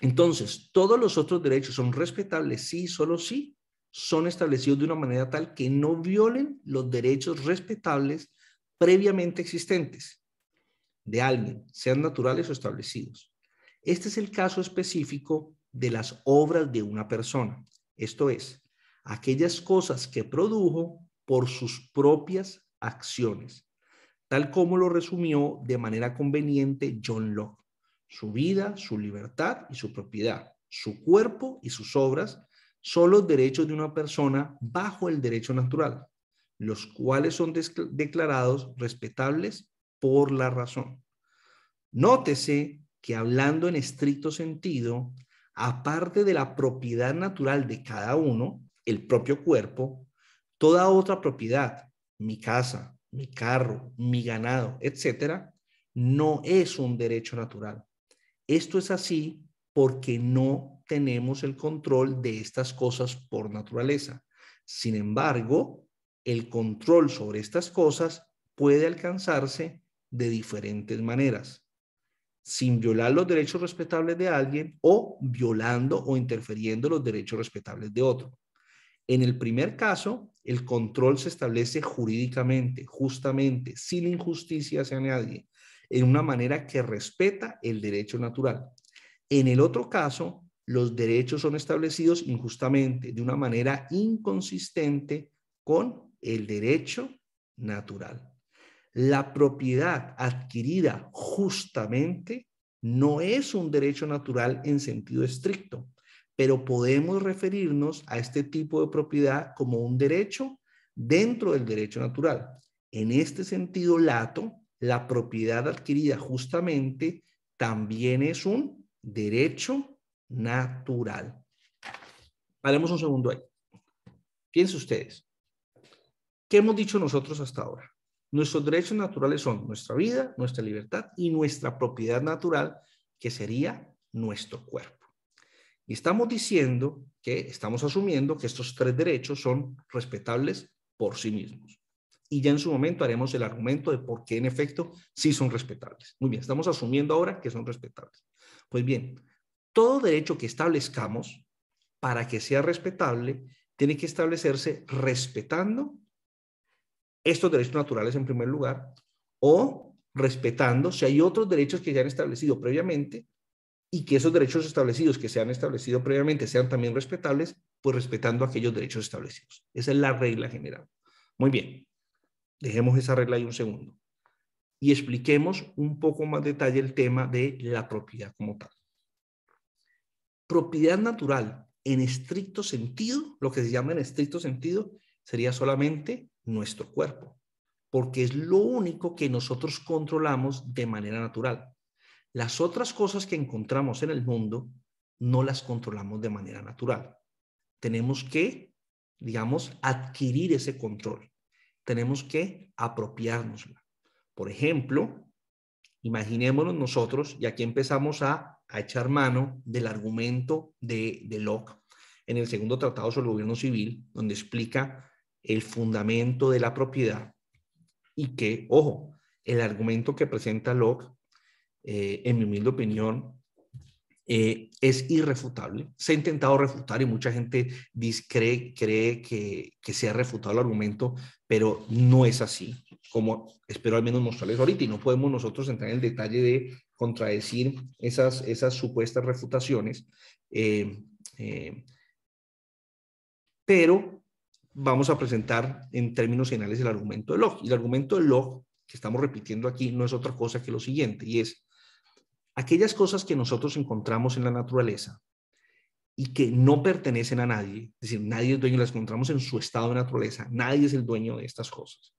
entonces, todos los otros derechos son respetables sí, solo si son establecidos de una manera tal que no violen los derechos respetables previamente existentes de alguien, sean naturales o establecidos. Este es el caso específico de las obras de una persona, esto es, aquellas cosas que produjo por sus propias acciones, tal como lo resumió de manera conveniente John Locke su vida, su libertad y su propiedad, su cuerpo y sus obras son los derechos de una persona bajo el derecho natural, los cuales son declarados respetables por la razón. Nótese que hablando en estricto sentido, aparte de la propiedad natural de cada uno, el propio cuerpo, toda otra propiedad, mi casa, mi carro, mi ganado, etcétera, no es un derecho natural, esto es así porque no tenemos el control de estas cosas por naturaleza. Sin embargo, el control sobre estas cosas puede alcanzarse de diferentes maneras, sin violar los derechos respetables de alguien o violando o interfiriendo los derechos respetables de otro. En el primer caso, el control se establece jurídicamente, justamente, sin injusticia hacia nadie, en una manera que respeta el derecho natural. En el otro caso, los derechos son establecidos injustamente, de una manera inconsistente con el derecho natural. La propiedad adquirida justamente no es un derecho natural en sentido estricto, pero podemos referirnos a este tipo de propiedad como un derecho dentro del derecho natural. En este sentido, Lato la propiedad adquirida justamente también es un derecho natural. Paremos un segundo ahí. Piensen ustedes, ¿qué hemos dicho nosotros hasta ahora? Nuestros derechos naturales son nuestra vida, nuestra libertad y nuestra propiedad natural, que sería nuestro cuerpo. Y estamos diciendo que estamos asumiendo que estos tres derechos son respetables por sí mismos y ya en su momento haremos el argumento de por qué en efecto sí son respetables. Muy bien, estamos asumiendo ahora que son respetables. Pues bien, todo derecho que establezcamos para que sea respetable tiene que establecerse respetando estos derechos naturales en primer lugar o respetando si hay otros derechos que ya han establecido previamente y que esos derechos establecidos que se han establecido previamente sean también respetables, pues respetando aquellos derechos establecidos. Esa es la regla general. Muy bien. Dejemos esa regla ahí un segundo y expliquemos un poco más detalle el tema de la propiedad como tal. Propiedad natural, en estricto sentido, lo que se llama en estricto sentido, sería solamente nuestro cuerpo, porque es lo único que nosotros controlamos de manera natural. Las otras cosas que encontramos en el mundo no las controlamos de manera natural. Tenemos que, digamos, adquirir ese control tenemos que apropiárnosla. Por ejemplo, imaginémonos nosotros, y aquí empezamos a, a echar mano del argumento de, de, Locke en el segundo tratado sobre el gobierno civil, donde explica el fundamento de la propiedad y que, ojo, el argumento que presenta Locke, eh, en mi humilde opinión, eh, es irrefutable. Se ha intentado refutar y mucha gente cree, que, se ha refutado el argumento, pero no es así, como espero al menos mostrarles ahorita. Y no podemos nosotros entrar en el detalle de contradecir esas, esas supuestas refutaciones. Eh, eh, pero vamos a presentar en términos generales el argumento de Locke. Y el argumento de Locke que estamos repitiendo aquí no es otra cosa que lo siguiente, y es aquellas cosas que nosotros encontramos en la naturaleza y que no pertenecen a nadie, es decir, nadie es dueño, las encontramos en su estado de naturaleza, nadie es el dueño de estas cosas.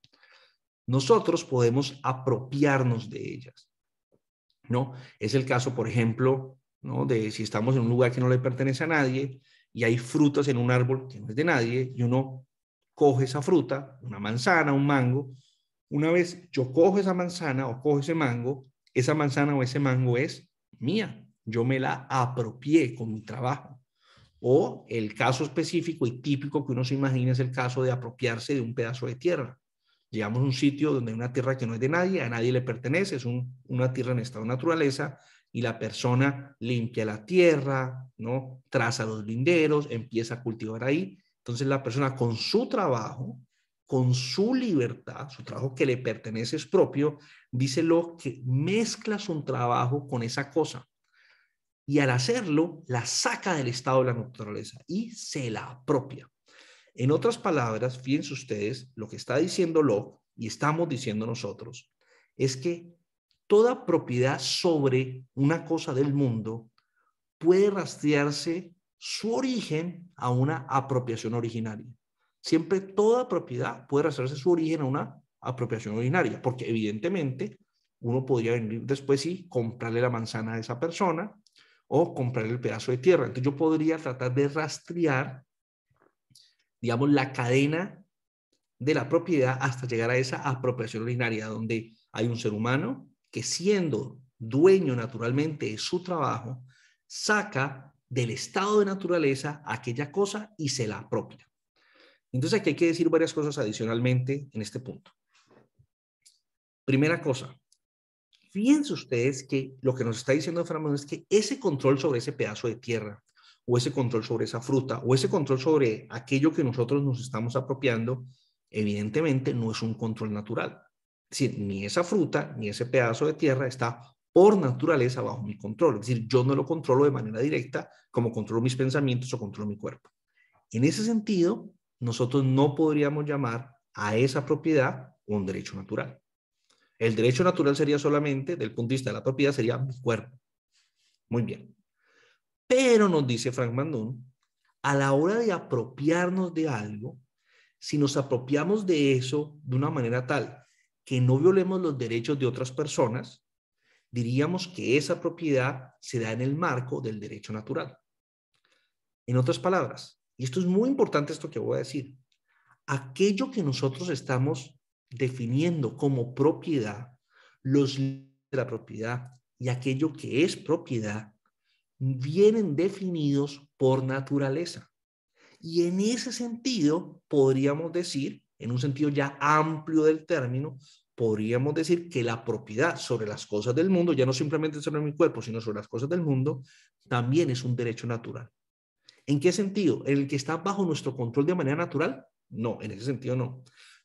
Nosotros podemos apropiarnos de ellas, ¿no? Es el caso, por ejemplo, ¿no? De si estamos en un lugar que no le pertenece a nadie y hay frutas en un árbol que no es de nadie y uno coge esa fruta, una manzana, un mango, una vez yo cojo esa manzana o cojo ese mango, esa manzana o ese mango es mía. Yo me la apropié con mi trabajo. O el caso específico y típico que uno se imagina es el caso de apropiarse de un pedazo de tierra. Llegamos a un sitio donde hay una tierra que no es de nadie, a nadie le pertenece, es una tierra en estado de naturaleza y la persona limpia la tierra, ¿no? Traza los linderos, empieza a cultivar ahí. Entonces la persona con su trabajo con su libertad, su trabajo que le pertenece es propio, dice Locke que mezclas un trabajo con esa cosa. Y al hacerlo, la saca del estado de la naturaleza y se la apropia. En otras palabras, fíjense ustedes, lo que está diciendo Locke y estamos diciendo nosotros es que toda propiedad sobre una cosa del mundo puede rastrearse su origen a una apropiación originaria. Siempre toda propiedad puede rastrearse su origen a una apropiación originaria, porque evidentemente uno podría venir después y comprarle la manzana a esa persona o comprarle el pedazo de tierra. Entonces yo podría tratar de rastrear, digamos, la cadena de la propiedad hasta llegar a esa apropiación originaria, donde hay un ser humano que siendo dueño naturalmente de su trabajo, saca del estado de naturaleza aquella cosa y se la apropia. Entonces aquí hay que decir varias cosas adicionalmente en este punto. Primera cosa, fíjense ustedes que lo que nos está diciendo Fernando es que ese control sobre ese pedazo de tierra, o ese control sobre esa fruta, o ese control sobre aquello que nosotros nos estamos apropiando, evidentemente no es un control natural. Es decir, ni esa fruta, ni ese pedazo de tierra está por naturaleza bajo mi control. Es decir, yo no lo controlo de manera directa como controlo mis pensamientos o controlo mi cuerpo. En ese sentido, nosotros no podríamos llamar a esa propiedad un derecho natural. El derecho natural sería solamente, del punto de vista de la propiedad, sería mi cuerpo. Muy bien. Pero nos dice Frank Mandón, a la hora de apropiarnos de algo, si nos apropiamos de eso de una manera tal que no violemos los derechos de otras personas, diríamos que esa propiedad se da en el marco del derecho natural. En otras palabras, y esto es muy importante esto que voy a decir, aquello que nosotros estamos definiendo como propiedad, los de la propiedad y aquello que es propiedad, vienen definidos por naturaleza. Y en ese sentido, podríamos decir, en un sentido ya amplio del término, podríamos decir que la propiedad sobre las cosas del mundo, ya no simplemente sobre mi cuerpo, sino sobre las cosas del mundo, también es un derecho natural. ¿En qué sentido? ¿En el que está bajo nuestro control de manera natural? No, en ese sentido no.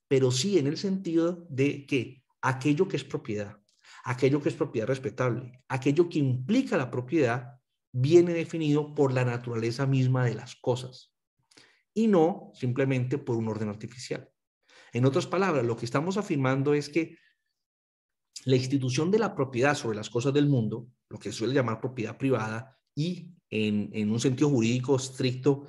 Pero sí en el sentido de que aquello que es propiedad, aquello que es propiedad respetable, aquello que implica la propiedad, viene definido por la naturaleza misma de las cosas y no simplemente por un orden artificial. En otras palabras, lo que estamos afirmando es que la institución de la propiedad sobre las cosas del mundo, lo que suele llamar propiedad privada, y en, un sentido jurídico estricto,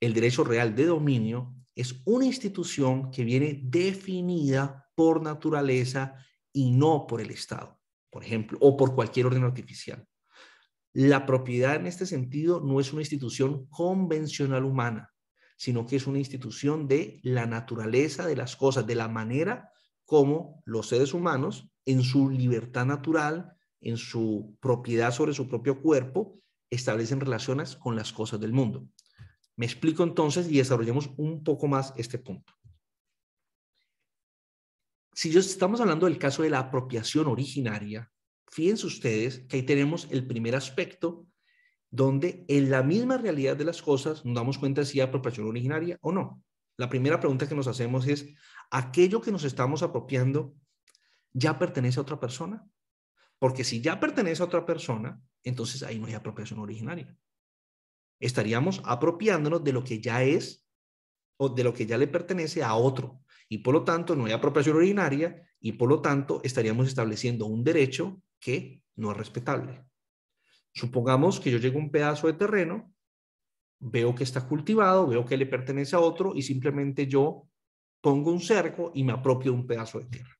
el derecho real de dominio es una institución que viene definida por naturaleza y no por el Estado, por ejemplo, o por cualquier orden artificial. La propiedad en este sentido no es una institución convencional humana, sino que es una institución de la naturaleza de las cosas, de la manera como los seres humanos, en su libertad natural, en su propiedad sobre su propio cuerpo, establecen relaciones con las cosas del mundo. Me explico entonces y desarrollemos un poco más este punto. Si yo estamos hablando del caso de la apropiación originaria, fíjense ustedes que ahí tenemos el primer aspecto donde en la misma realidad de las cosas nos damos cuenta si hay apropiación originaria o no. La primera pregunta que nos hacemos es, ¿aquello que nos estamos apropiando ya pertenece a otra persona? Porque si ya pertenece a otra persona, entonces ahí no hay apropiación originaria. Estaríamos apropiándonos de lo que ya es o de lo que ya le pertenece a otro. Y por lo tanto, no hay apropiación originaria y por lo tanto estaríamos estableciendo un derecho que no es respetable. Supongamos que yo llego a un pedazo de terreno, veo que está cultivado, veo que le pertenece a otro y simplemente yo pongo un cerco y me apropio un pedazo de tierra.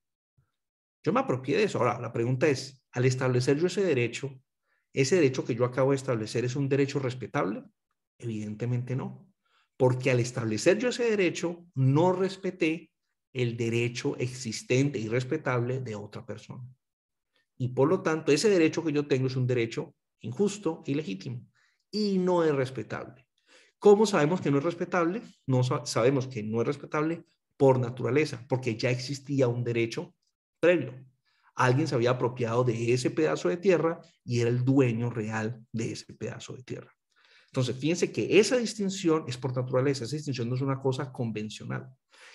Yo me apropié de eso. Ahora, la pregunta es, al establecer yo ese derecho, ¿ese derecho que yo acabo de establecer es un derecho respetable? Evidentemente no, porque al establecer yo ese derecho, no respeté el derecho existente y respetable de otra persona. Y por lo tanto, ese derecho que yo tengo es un derecho injusto, ilegítimo y no es respetable. ¿Cómo sabemos que no es respetable? No sabemos que no es respetable por naturaleza, porque ya existía un derecho previo. Alguien se había apropiado de ese pedazo de tierra y era el dueño real de ese pedazo de tierra. Entonces, fíjense que esa distinción es por naturaleza, esa distinción no es una cosa convencional.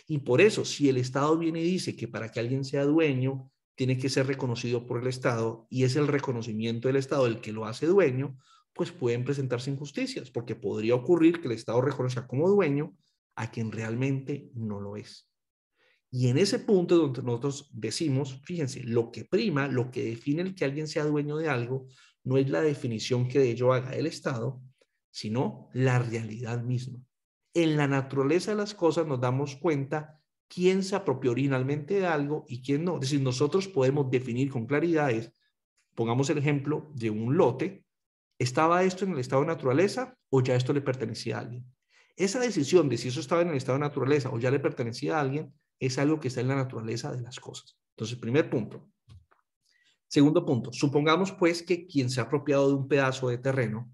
Y por eso, si el Estado viene y dice que para que alguien sea dueño, tiene que ser reconocido por el Estado y es el reconocimiento del Estado el que lo hace dueño, pues pueden presentarse injusticias, porque podría ocurrir que el Estado reconozca como dueño a quien realmente no lo es. Y en ese punto donde nosotros decimos, fíjense, lo que prima, lo que define el que alguien sea dueño de algo, no es la definición que de ello haga el Estado, sino la realidad misma. En la naturaleza de las cosas nos damos cuenta quién se apropió originalmente de algo y quién no. Es decir, nosotros podemos definir con claridades, pongamos el ejemplo de un lote, ¿estaba esto en el estado de naturaleza o ya esto le pertenecía a alguien? Esa decisión de si eso estaba en el estado de naturaleza o ya le pertenecía a alguien es algo que está en la naturaleza de las cosas. Entonces, primer punto. Segundo punto, supongamos pues que quien se ha apropiado de un pedazo de terreno,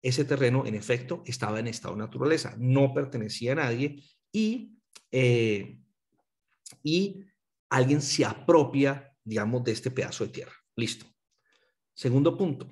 ese terreno en efecto estaba en estado de naturaleza, no pertenecía a nadie y, eh, y alguien se apropia, digamos, de este pedazo de tierra. Listo. Segundo punto,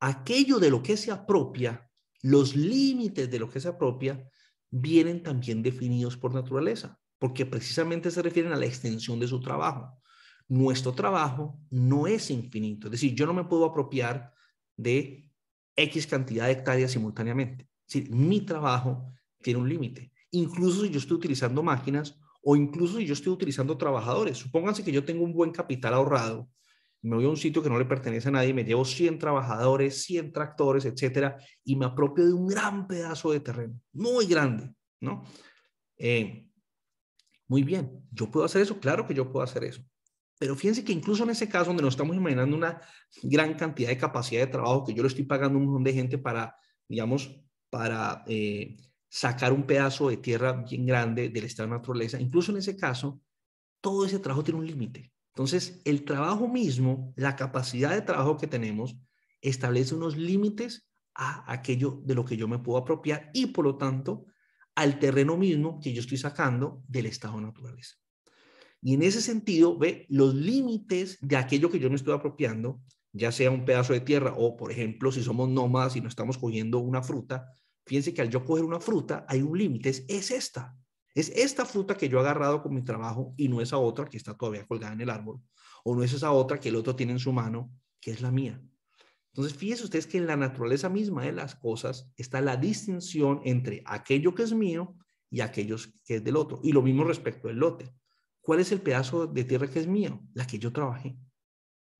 aquello de lo que se apropia, los límites de lo que se apropia, vienen también definidos por naturaleza porque precisamente se refieren a la extensión de su trabajo. Nuestro trabajo no es infinito, es decir, yo no me puedo apropiar de X cantidad de hectáreas simultáneamente. Es decir, mi trabajo tiene un límite. Incluso si yo estoy utilizando máquinas o incluso si yo estoy utilizando trabajadores. Supónganse que yo tengo un buen capital ahorrado, me voy a un sitio que no le pertenece a nadie, me llevo 100 trabajadores, 100 tractores, etcétera, y me apropio de un gran pedazo de terreno, muy grande, ¿no? Eh, muy bien, yo puedo hacer eso, claro que yo puedo hacer eso. Pero fíjense que incluso en ese caso donde nos estamos imaginando una gran cantidad de capacidad de trabajo que yo le estoy pagando un montón de gente para, digamos, para eh, sacar un pedazo de tierra bien grande del estado de naturaleza, incluso en ese caso, todo ese trabajo tiene un límite. Entonces, el trabajo mismo, la capacidad de trabajo que tenemos, establece unos límites a aquello de lo que yo me puedo apropiar y por lo tanto al terreno mismo que yo estoy sacando del estado de naturaleza. Y en ese sentido, ve los límites de aquello que yo me estoy apropiando, ya sea un pedazo de tierra o, por ejemplo, si somos nómadas y no estamos cogiendo una fruta, fíjense que al yo coger una fruta hay un límite, es, es esta. Es esta fruta que yo he agarrado con mi trabajo y no esa otra que está todavía colgada en el árbol, o no es esa otra que el otro tiene en su mano, que es la mía. Entonces, fíjense ustedes que en la naturaleza misma de las cosas está la distinción entre aquello que es mío y aquello que es del otro. Y lo mismo respecto del lote. ¿Cuál es el pedazo de tierra que es mío? La que yo trabajé.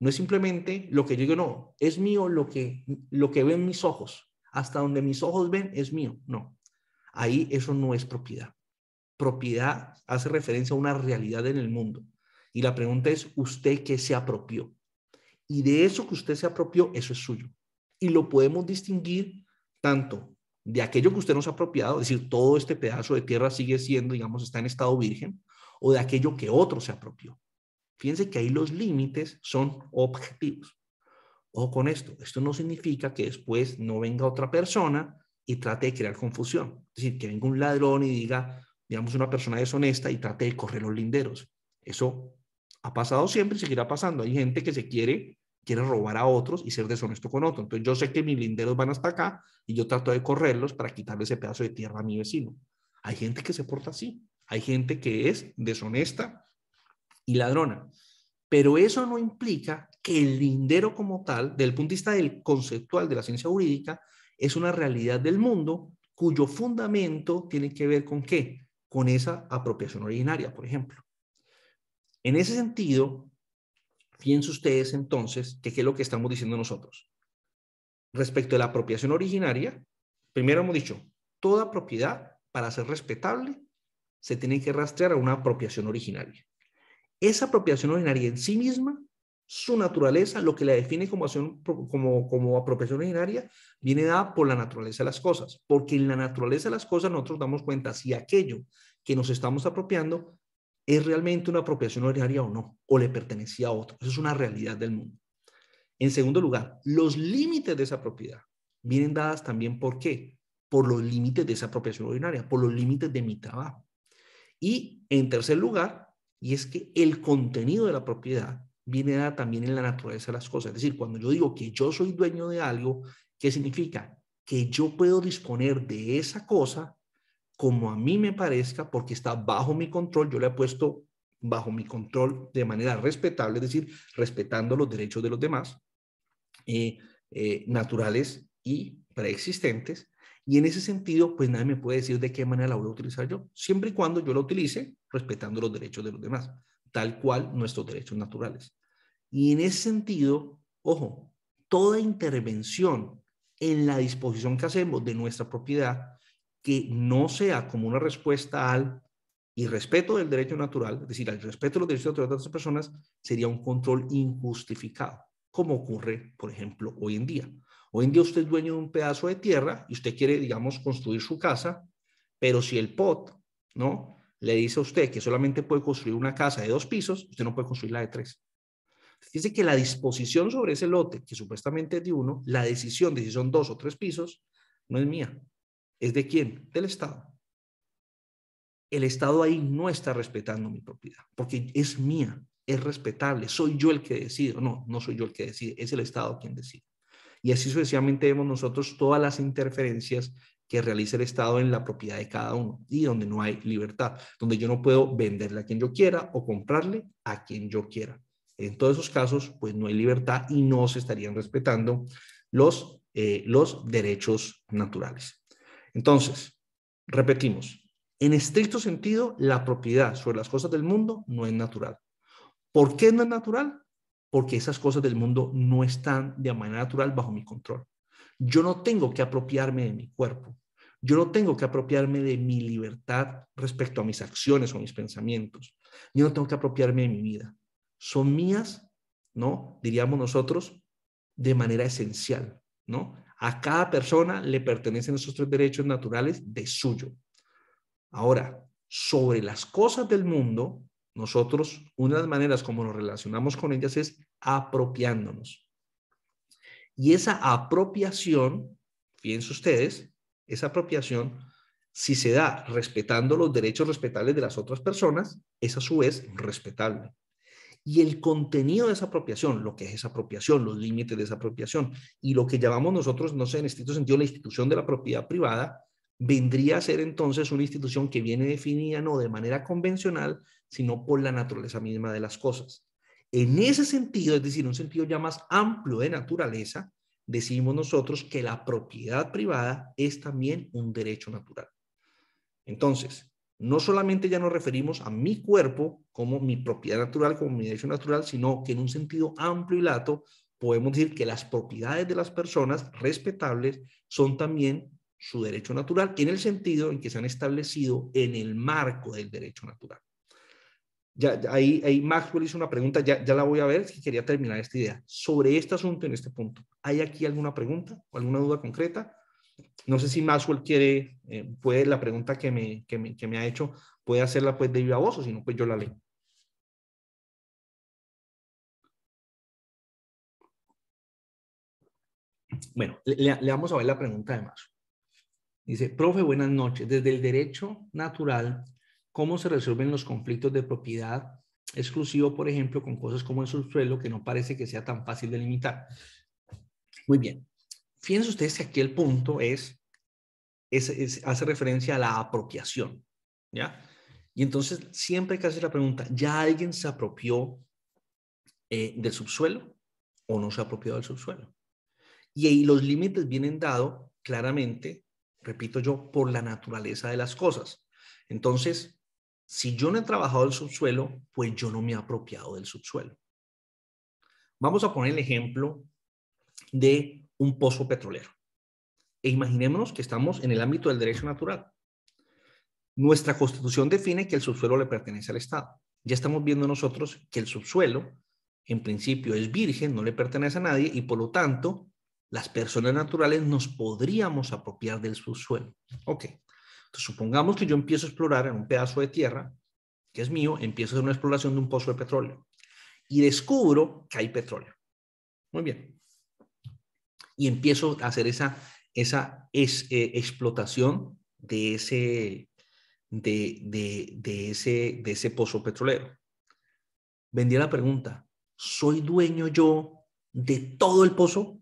No es simplemente lo que yo digo, no, es mío lo que, lo que ven mis ojos. Hasta donde mis ojos ven es mío. No, ahí eso no es propiedad. Propiedad hace referencia a una realidad en el mundo. Y la pregunta es, ¿usted qué se apropió? Y de eso que usted se apropió, eso es suyo. Y lo podemos distinguir tanto de aquello que usted nos ha apropiado, es decir, todo este pedazo de tierra sigue siendo, digamos, está en estado virgen, o de aquello que otro se apropió. Fíjense que ahí los límites son objetivos. Ojo con esto, esto no significa que después no venga otra persona y trate de crear confusión. Es decir, que venga un ladrón y diga, digamos, una persona deshonesta y trate de correr los linderos. Eso ha pasado siempre y seguirá pasando. Hay gente que se quiere, quiere robar a otros y ser deshonesto con otros. Entonces yo sé que mis linderos van hasta acá y yo trato de correrlos para quitarle ese pedazo de tierra a mi vecino. Hay gente que se porta así. Hay gente que es deshonesta y ladrona. Pero eso no implica que el lindero como tal, del el punto de vista del conceptual de la ciencia jurídica, es una realidad del mundo cuyo fundamento tiene que ver con qué? Con esa apropiación originaria, por ejemplo. En ese sentido, piensen ustedes entonces que qué es lo que estamos diciendo nosotros. Respecto a la apropiación originaria, primero hemos dicho, toda propiedad para ser respetable se tiene que rastrear a una apropiación originaria. Esa apropiación originaria en sí misma, su naturaleza, lo que la define como, como, como apropiación originaria, viene dada por la naturaleza de las cosas, porque en la naturaleza de las cosas nosotros damos cuenta si aquello que nos estamos apropiando ¿Es realmente una apropiación ordinaria o no? ¿O le pertenecía a otro? Eso es una realidad del mundo. En segundo lugar, los límites de esa propiedad vienen dadas también por qué? Por los límites de esa apropiación ordinaria, por los límites de mi trabajo. Y en tercer lugar, y es que el contenido de la propiedad viene dada también en la naturaleza de las cosas. Es decir, cuando yo digo que yo soy dueño de algo, ¿qué significa? Que yo puedo disponer de esa cosa como a mí me parezca, porque está bajo mi control, yo le he puesto bajo mi control de manera respetable, es decir, respetando los derechos de los demás, eh, eh, naturales y preexistentes. Y en ese sentido, pues nadie me puede decir de qué manera la voy a utilizar yo, siempre y cuando yo la utilice respetando los derechos de los demás, tal cual nuestros derechos naturales. Y en ese sentido, ojo, toda intervención en la disposición que hacemos de nuestra propiedad que no sea como una respuesta al irrespeto del derecho natural, es decir, al respeto de los derechos naturales de otras personas, sería un control injustificado, como ocurre, por ejemplo, hoy en día. Hoy en día usted es dueño de un pedazo de tierra y usted quiere, digamos, construir su casa, pero si el POT, ¿no? Le dice a usted que solamente puede construir una casa de dos pisos, usted no puede construir la de tres. Dice que la disposición sobre ese lote, que supuestamente es de uno, la decisión de si son dos o tres pisos, no es mía, ¿Es de quién? Del Estado. El Estado ahí no está respetando mi propiedad, porque es mía, es respetable, soy yo el que decido. No, no soy yo el que decide, es el Estado quien decide. Y así sucesivamente vemos nosotros todas las interferencias que realiza el Estado en la propiedad de cada uno y donde no hay libertad, donde yo no puedo venderle a quien yo quiera o comprarle a quien yo quiera. En todos esos casos, pues no hay libertad y no se estarían respetando los, eh, los derechos naturales. Entonces, repetimos, en estricto sentido, la propiedad sobre las cosas del mundo no es natural. ¿Por qué no es natural? Porque esas cosas del mundo no están de manera natural bajo mi control. Yo no tengo que apropiarme de mi cuerpo. Yo no tengo que apropiarme de mi libertad respecto a mis acciones o mis pensamientos. Yo no tengo que apropiarme de mi vida. Son mías, ¿no? Diríamos nosotros, de manera esencial, ¿no? A cada persona le pertenecen esos tres derechos naturales de suyo. Ahora, sobre las cosas del mundo, nosotros, una de las maneras como nos relacionamos con ellas es apropiándonos. Y esa apropiación, fíjense ustedes, esa apropiación, si se da respetando los derechos respetables de las otras personas, es a su vez respetable y el contenido de esa apropiación, lo que es esa apropiación, los límites de esa apropiación y lo que llamamos nosotros, no sé, en este sentido, la institución de la propiedad privada, vendría a ser entonces una institución que viene definida no de manera convencional, sino por la naturaleza misma de las cosas. En ese sentido, es decir, un sentido ya más amplio de naturaleza, decimos nosotros que la propiedad privada es también un derecho natural. Entonces, no solamente ya nos referimos a mi cuerpo como mi propiedad natural, como mi derecho natural, sino que en un sentido amplio y lato podemos decir que las propiedades de las personas respetables son también su derecho natural, en el sentido en que se han establecido en el marco del derecho natural. Ya, ahí, Maxwell hizo una pregunta, ya, ya la voy a ver, si quería terminar esta idea. Sobre este asunto, en este punto, ¿hay aquí alguna pregunta o alguna duda concreta? No sé si Maxwell quiere, eh, puede la pregunta que me, ha hecho, puede hacerla pues de viva voz o si no, pues yo la leo. Bueno, le, vamos a ver la pregunta de Maxwell. Dice, profe, buenas noches. Desde el derecho natural, ¿cómo se resuelven los conflictos de propiedad exclusivo, por ejemplo, con cosas como el subsuelo, que no parece que sea tan fácil de limitar? Muy bien fíjense ustedes que aquí el punto es, hace referencia a la apropiación, ¿ya? Y entonces siempre hay que hacer la pregunta, ¿ya alguien se apropió eh, del subsuelo o no se ha apropiado del subsuelo? Y ahí los límites vienen dados claramente, repito yo, por la naturaleza de las cosas. Entonces, si yo no he trabajado el subsuelo, pues yo no me he apropiado del subsuelo. Vamos a poner el ejemplo de un pozo petrolero. E imaginémonos que estamos en el ámbito del derecho natural. Nuestra constitución define que el subsuelo le pertenece al Estado. Ya estamos viendo nosotros que el subsuelo, en principio, es virgen, no le pertenece a nadie y por lo tanto, las personas naturales nos podríamos apropiar del subsuelo. Ok, entonces supongamos que yo empiezo a explorar en un pedazo de tierra que es mío, empiezo a hacer una exploración de un pozo de petróleo y descubro que hay petróleo. Muy bien, y empiezo a hacer esa, esa eh, explotación de ese, de, de, de, ese, de ese pozo petrolero. Vendía la pregunta, ¿soy dueño yo de todo el pozo?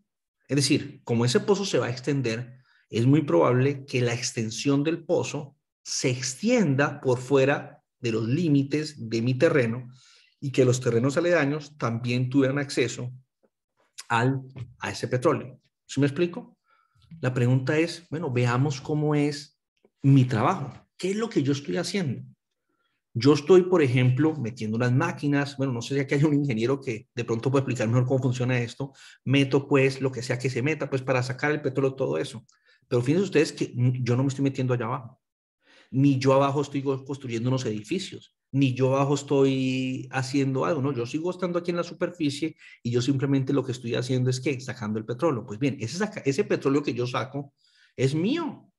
Es decir, como ese pozo se va a extender, es muy probable que la extensión del pozo se extienda por fuera de los límites de mi terreno y que los terrenos aledaños también tuvieran acceso al, a ese petróleo. ¿Sí me explico? La pregunta es, bueno, veamos cómo es mi trabajo. ¿Qué es lo que yo estoy haciendo? Yo estoy, por ejemplo, metiendo las máquinas, bueno, no sé si aquí hay un ingeniero que de pronto puede explicar mejor cómo funciona esto, meto pues lo que sea que se meta, pues para sacar el petróleo, todo eso. Pero fíjense ustedes que yo no me estoy metiendo allá abajo, ni yo abajo estoy construyendo unos edificios, ni yo abajo estoy haciendo algo, ¿no? Yo sigo estando aquí en la superficie y yo simplemente lo que estoy haciendo es que sacando el petróleo. Pues bien, ese, petróleo que yo saco es mío,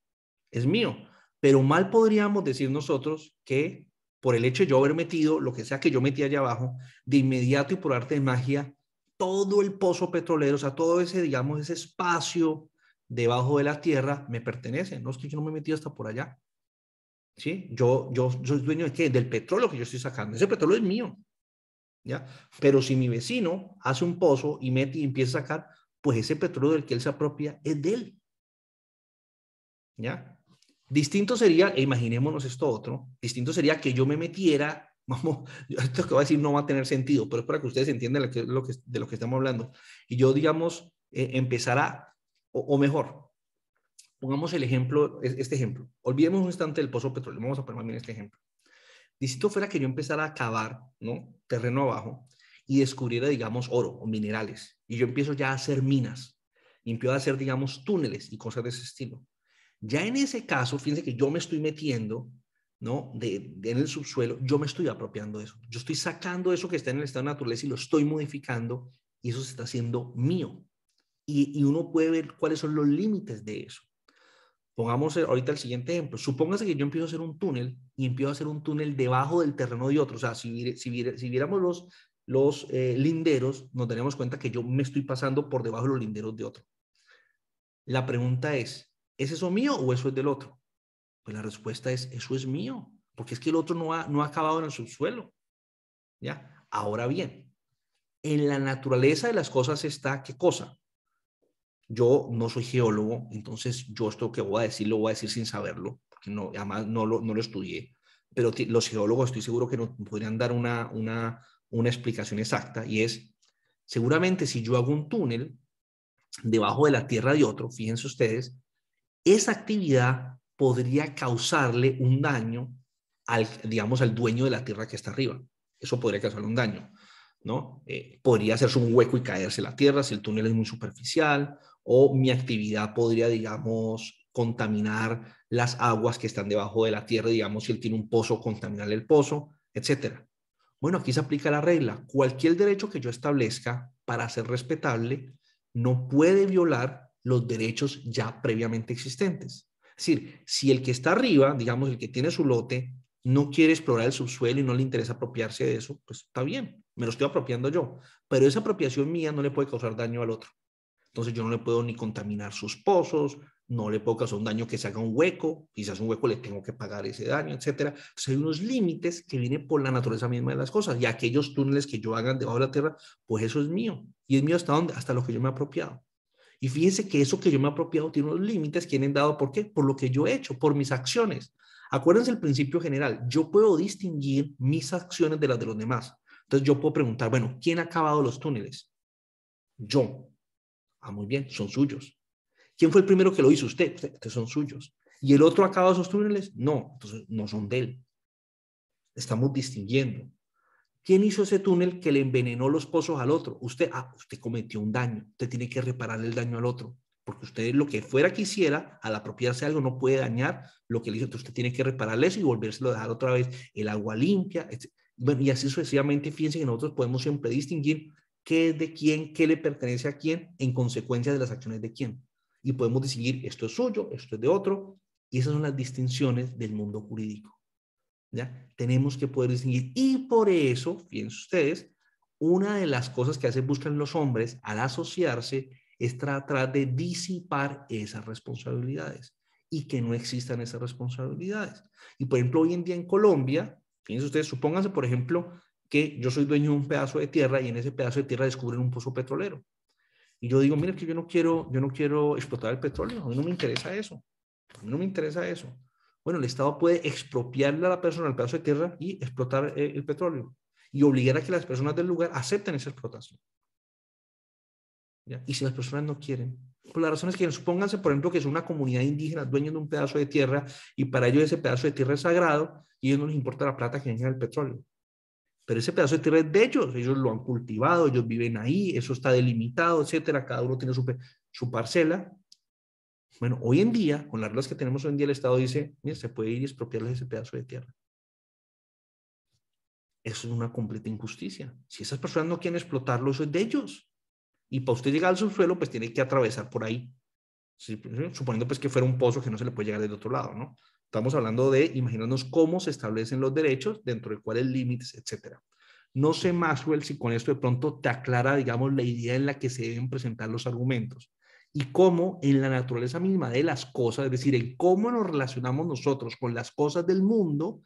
es mío, pero mal podríamos decir nosotros que por el hecho de yo haber metido lo que sea que yo metí allá abajo, de inmediato y por arte de magia, todo el pozo petrolero, o sea, todo ese, digamos, ese espacio debajo de la tierra me pertenece, no es que yo no me he hasta por allá. ¿sí? Yo, yo soy dueño de qué? Del petróleo que yo estoy sacando. Ese petróleo es mío. ¿ya? Pero si mi vecino hace un pozo y mete y empieza a sacar, pues ese petróleo del que él se apropia es de él. ¿Ya? Distinto sería, e imaginémonos esto otro, distinto sería que yo me metiera, vamos, esto que voy a decir no va a tener sentido, pero es para que ustedes entiendan lo que, de lo que estamos hablando. Y yo, digamos, eh, empezará, o mejor, pongamos el ejemplo, este ejemplo. Olvidemos un instante el pozo petrolero vamos a poner más bien este ejemplo. Dicito fuera que yo empezara a cavar, ¿no? Terreno abajo y descubriera, digamos, oro o minerales. Y yo empiezo ya a hacer minas, empiezo a hacer, digamos, túneles y cosas de ese estilo. Ya en ese caso, fíjense que yo me estoy metiendo, ¿no? De, en el subsuelo, yo me estoy apropiando de eso. Yo estoy sacando eso que está en el estado de naturaleza y lo estoy modificando y eso se está haciendo mío. y uno puede ver cuáles son los límites de eso. Pongamos eh, ahorita el siguiente ejemplo. Supóngase que yo empiezo a hacer un túnel y empiezo a hacer un túnel debajo del terreno de otro. O sea, si, viéramos los, los eh, linderos, nos daríamos cuenta que yo me estoy pasando por debajo de los linderos de otro. La pregunta es, ¿es eso mío o eso es del otro? Pues la respuesta es, eso es mío, porque es que el otro no ha, no ha acabado en el subsuelo. ¿Ya? Ahora bien, en la naturaleza de las cosas está qué cosa? Yo no soy geólogo, entonces yo esto que voy a decir lo voy a decir sin saberlo, porque no, además no lo, no lo estudié, pero los geólogos estoy seguro que nos podrían dar una, una, una explicación exacta y es, seguramente si yo hago un túnel debajo de la tierra de otro, fíjense ustedes, esa actividad podría causarle un daño al, digamos, al dueño de la tierra que está arriba. Eso podría causarle un daño, ¿no? Eh, podría hacerse un hueco y caerse la tierra si el túnel es muy superficial, o mi actividad podría, digamos, contaminar las aguas que están debajo de la tierra, digamos, si él tiene un pozo, contaminar el pozo, etcétera. Bueno, aquí se aplica la regla. Cualquier derecho que yo establezca para ser respetable no puede violar los derechos ya previamente existentes. Es decir, si el que está arriba, digamos, el que tiene su lote, no quiere explorar el subsuelo y no le interesa apropiarse de eso, pues está bien, me lo estoy apropiando yo. Pero esa apropiación mía no le puede causar daño al otro. Entonces yo no le puedo ni contaminar sus pozos, no le puedo causar un daño que se haga un hueco, quizás un hueco le tengo que pagar ese daño, etcétera. Entonces hay unos límites que vienen por la naturaleza misma de las cosas y aquellos túneles que yo haga debajo de la tierra, pues eso es mío y es mío hasta dónde? hasta lo que yo me he apropiado. Y fíjense que eso que yo me he apropiado tiene unos límites que han dado por qué, por lo que yo he hecho, por mis acciones. Acuérdense el principio general, yo puedo distinguir mis acciones de las de los demás. Entonces yo puedo preguntar, bueno, ¿quién ha acabado los túneles? Yo. Ah, muy bien, son suyos. ¿Quién fue el primero que lo hizo? Usted. Usted, son suyos. ¿Y el otro acaba de túneles? No, entonces no son de él. Estamos distinguiendo. ¿Quién hizo ese túnel que le envenenó los pozos al otro? Usted, ah, usted cometió un daño. Usted tiene que reparar el daño al otro. Porque usted lo que fuera que hiciera, al apropiarse algo, no puede dañar lo que le hizo. Entonces usted tiene que repararle eso y volvérselo a dejar otra vez. El agua limpia. Bueno, y así sucesivamente, fíjense que nosotros podemos siempre distinguir qué es de quién, qué le pertenece a quién, en consecuencia de las acciones de quién. Y podemos distinguir, esto es suyo, esto es de otro, y esas son las distinciones del mundo jurídico. ¿ya? Tenemos que poder distinguir. Y por eso, fíjense ustedes, una de las cosas que hacen, buscan los hombres al asociarse es tratar de disipar esas responsabilidades y que no existan esas responsabilidades. Y por ejemplo, hoy en día en Colombia, fíjense ustedes, supónganse, por ejemplo, que yo soy dueño de un pedazo de tierra y en ese pedazo de tierra descubren un pozo petrolero. Y yo digo, mira que yo no quiero, yo no quiero explotar el petróleo, a mí no me interesa eso, a mí no me interesa eso. Bueno, el Estado puede expropiarle a la persona el pedazo de tierra y explotar eh, el petróleo y obligar a que las personas del lugar acepten esa explotación. Y si las personas no quieren, por pues razón es que supónganse, por ejemplo, que es una comunidad indígena dueña de un pedazo de tierra y para ellos ese pedazo de tierra es sagrado y a ellos no les importa la plata que venga del petróleo. Pero ese pedazo de tierra es de ellos, ellos lo han cultivado, ellos viven ahí, eso está delimitado, etcétera, cada uno tiene su, su parcela. Bueno, hoy en día, con las reglas que tenemos hoy en día, el Estado dice, mira, se puede ir y expropiarles ese pedazo de tierra. Eso es una completa injusticia. Si esas personas no quieren explotarlo, eso es de ellos. Y para usted llegar al subsuelo, pues tiene que atravesar por ahí. Pues, suponiendo pues que fuera un pozo que no se le puede llegar del otro lado, ¿no? Estamos hablando de imaginarnos cómo se establecen los derechos, dentro de cuáles límites, etcétera. No sé, Maxwell, si con esto de pronto te aclara, digamos, la idea en la que se deben presentar los argumentos y cómo en la naturaleza misma de las cosas, es decir, en cómo nos relacionamos nosotros con las cosas del mundo,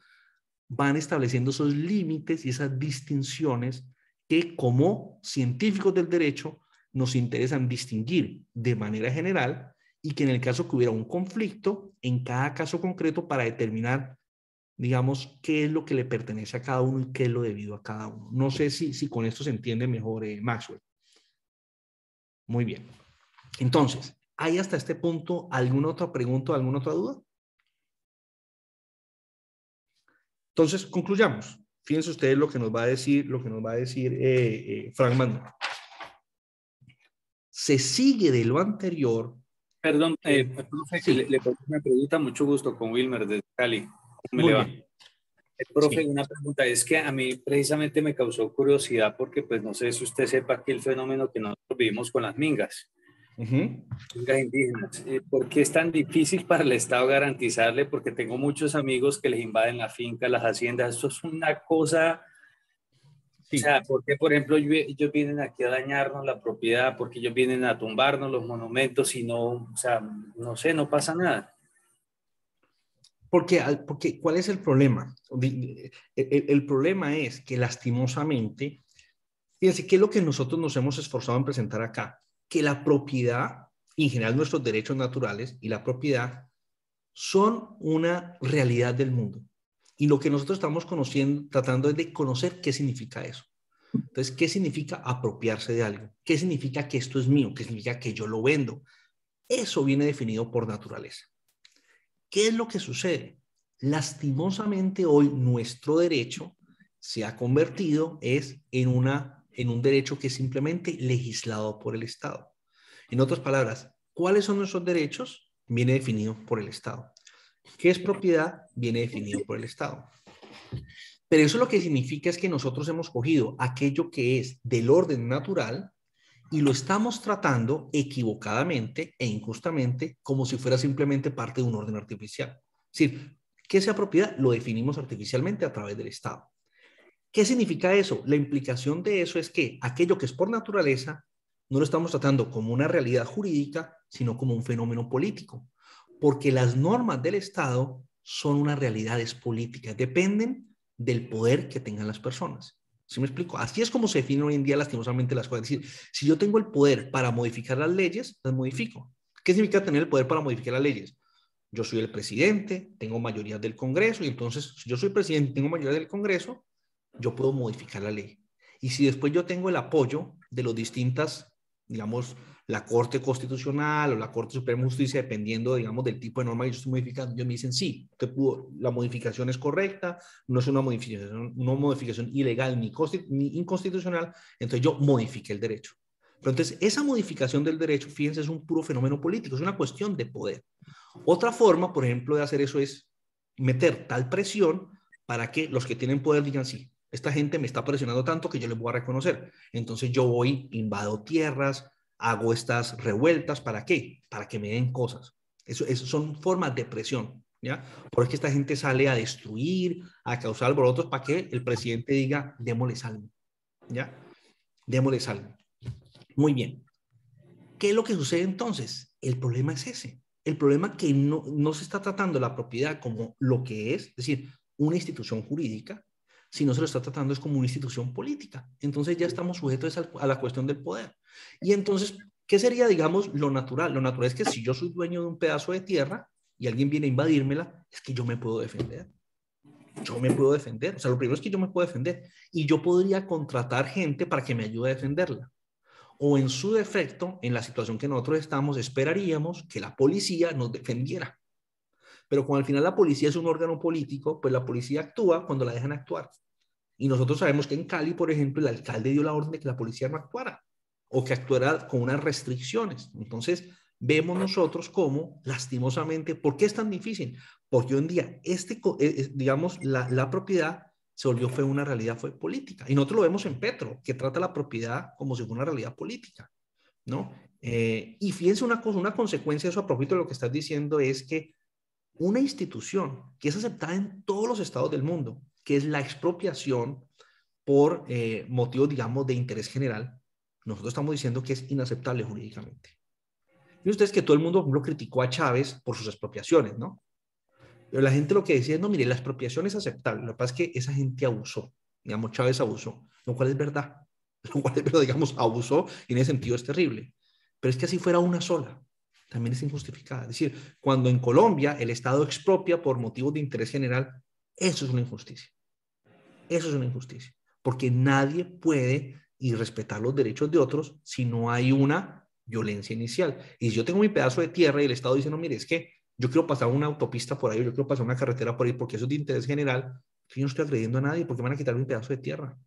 van estableciendo esos límites y esas distinciones que como científicos del derecho nos interesan distinguir de manera general y que en el caso que hubiera un conflicto, en cada caso concreto para determinar, digamos, qué es lo que le pertenece a cada uno y qué es lo debido a cada uno. No sé si, si con esto se entiende mejor, eh, Maxwell. Muy bien. Entonces, ¿hay hasta este punto alguna otra pregunta, o alguna otra duda? Entonces, concluyamos. Fíjense ustedes lo que nos va a decir, lo que nos va a decir eh, eh, Frank Mann. Se sigue de lo anterior Perdón, eh, profe, le, pongo una pregunta, mucho gusto con Wilmer de Cali. Me le va? Eh, profe, una pregunta, es que a mí precisamente me causó curiosidad porque pues no sé si usted sepa que el fenómeno que nosotros vivimos con las mingas, mingas indígenas, eh, ¿por qué es tan difícil para el Estado garantizarle? Porque tengo muchos amigos que les invaden la finca, las haciendas, eso es una cosa o sea, porque por ejemplo ellos vienen aquí a dañarnos la propiedad, porque ellos vienen a tumbarnos los monumentos y no, o sea, no sé, no pasa nada. Porque, porque ¿cuál es el problema? El, el problema es que lastimosamente, fíjense, ¿qué es lo que nosotros nos hemos esforzado en presentar acá? Que la propiedad, en general nuestros derechos naturales y la propiedad, son una realidad del mundo. Y lo que nosotros estamos conociendo, tratando es de conocer qué significa eso. Entonces, ¿qué significa apropiarse de algo? ¿Qué significa que esto es mío? ¿Qué significa que yo lo vendo? Eso viene definido por naturaleza. ¿Qué es lo que sucede? Lastimosamente hoy nuestro derecho se ha convertido es en, una, en un derecho que es simplemente legislado por el Estado. En otras palabras, ¿cuáles son nuestros derechos? Viene definido por el Estado qué es propiedad viene definido por el Estado. Pero eso lo que significa es que nosotros hemos cogido aquello que es del orden natural y lo estamos tratando equivocadamente e injustamente como si fuera simplemente parte de un orden artificial. Es decir, que sea propiedad lo definimos artificialmente a través del Estado. ¿Qué significa eso? La implicación de eso es que aquello que es por naturaleza no lo estamos tratando como una realidad jurídica, sino como un fenómeno político porque las normas del Estado son unas realidades políticas, dependen del poder que tengan las personas. ¿Sí me explico? Así es como se definen hoy en día lastimosamente las cosas. Es decir, si yo tengo el poder para modificar las leyes, las modifico. ¿Qué significa tener el poder para modificar las leyes? Yo soy el presidente, tengo mayoría del Congreso, y entonces, si yo soy presidente, tengo mayoría del Congreso, yo puedo modificar la ley. Y si después yo tengo el apoyo de los distintas, digamos, la Corte Constitucional o la Corte Suprema de Justicia, dependiendo, digamos, del tipo de norma que yo estoy modificando, ellos me dicen, sí, te la modificación es correcta, no es una modificación, una modificación ilegal ni, ni inconstitucional, entonces yo modifique el derecho. Pero entonces, esa modificación del derecho, fíjense, es un puro fenómeno político, es una cuestión de poder. Otra forma, por ejemplo, de hacer eso es meter tal presión para que los que tienen poder digan, sí, esta gente me está presionando tanto que yo les voy a reconocer. Entonces yo voy, invado tierras, hago estas revueltas, ¿para qué? Para que me den cosas. Eso, son formas de presión, ¿ya? Porque esta gente sale a destruir, a causar alborotos para que el presidente diga, démosle salvo, ¿ya? Démosle Muy bien. ¿Qué es lo que sucede entonces? El problema es ese. El problema que no, no se está tratando la propiedad como lo que es, es decir, una institución jurídica, si no se lo está tratando es como una institución política. Entonces ya estamos sujetos a la cuestión del poder. Y entonces, ¿qué sería, digamos, lo natural? Lo natural es que si yo soy dueño de un pedazo de tierra y alguien viene a invadírmela, es que yo me puedo defender. Yo me puedo defender. O sea, lo primero es que yo me puedo defender. Y yo podría contratar gente para que me ayude a defenderla. O en su defecto, en la situación que nosotros estamos, esperaríamos que la policía nos defendiera pero cuando al final la policía es un órgano político, pues la policía actúa cuando la dejan actuar. Y nosotros sabemos que en Cali, por ejemplo, el alcalde dio la orden de que la policía no actuara o que actuara con unas restricciones. Entonces, vemos nosotros cómo, lastimosamente, ¿por qué es tan difícil? Porque hoy en día, este, eh, eh, digamos, la, propiedad se volvió fue una realidad fue política. Y nosotros lo vemos en Petro, que trata la propiedad como si fuera una realidad política, ¿no? Eh, y fíjense una cosa, una consecuencia de eso a propósito de lo que estás diciendo es que una institución que es aceptada en todos los estados del mundo, que es la expropiación por eh, motivos, digamos, de interés general, nosotros estamos diciendo que es inaceptable jurídicamente. Y ustedes que todo el mundo, lo criticó a Chávez por sus expropiaciones, ¿no? Pero la gente lo que decía es, no, mire, la expropiación es aceptable. Lo que pasa es que esa gente abusó, digamos, Chávez abusó, lo cual es verdad, lo cual, pero digamos, abusó y en ese sentido es terrible. Pero es que así fuera una sola, también es injustificada. Es decir, cuando en Colombia el Estado expropia por motivos de interés general, eso es una injusticia. Eso es una injusticia, porque nadie puede irrespetar los derechos de otros si no hay una violencia inicial. Y si yo tengo mi pedazo de tierra y el Estado dice, no, mire, es que yo quiero pasar una autopista por ahí, yo quiero pasar una carretera por ahí, porque eso es de interés general, yo no estoy agrediendo a nadie, porque me van a quitar mi pedazo de tierra.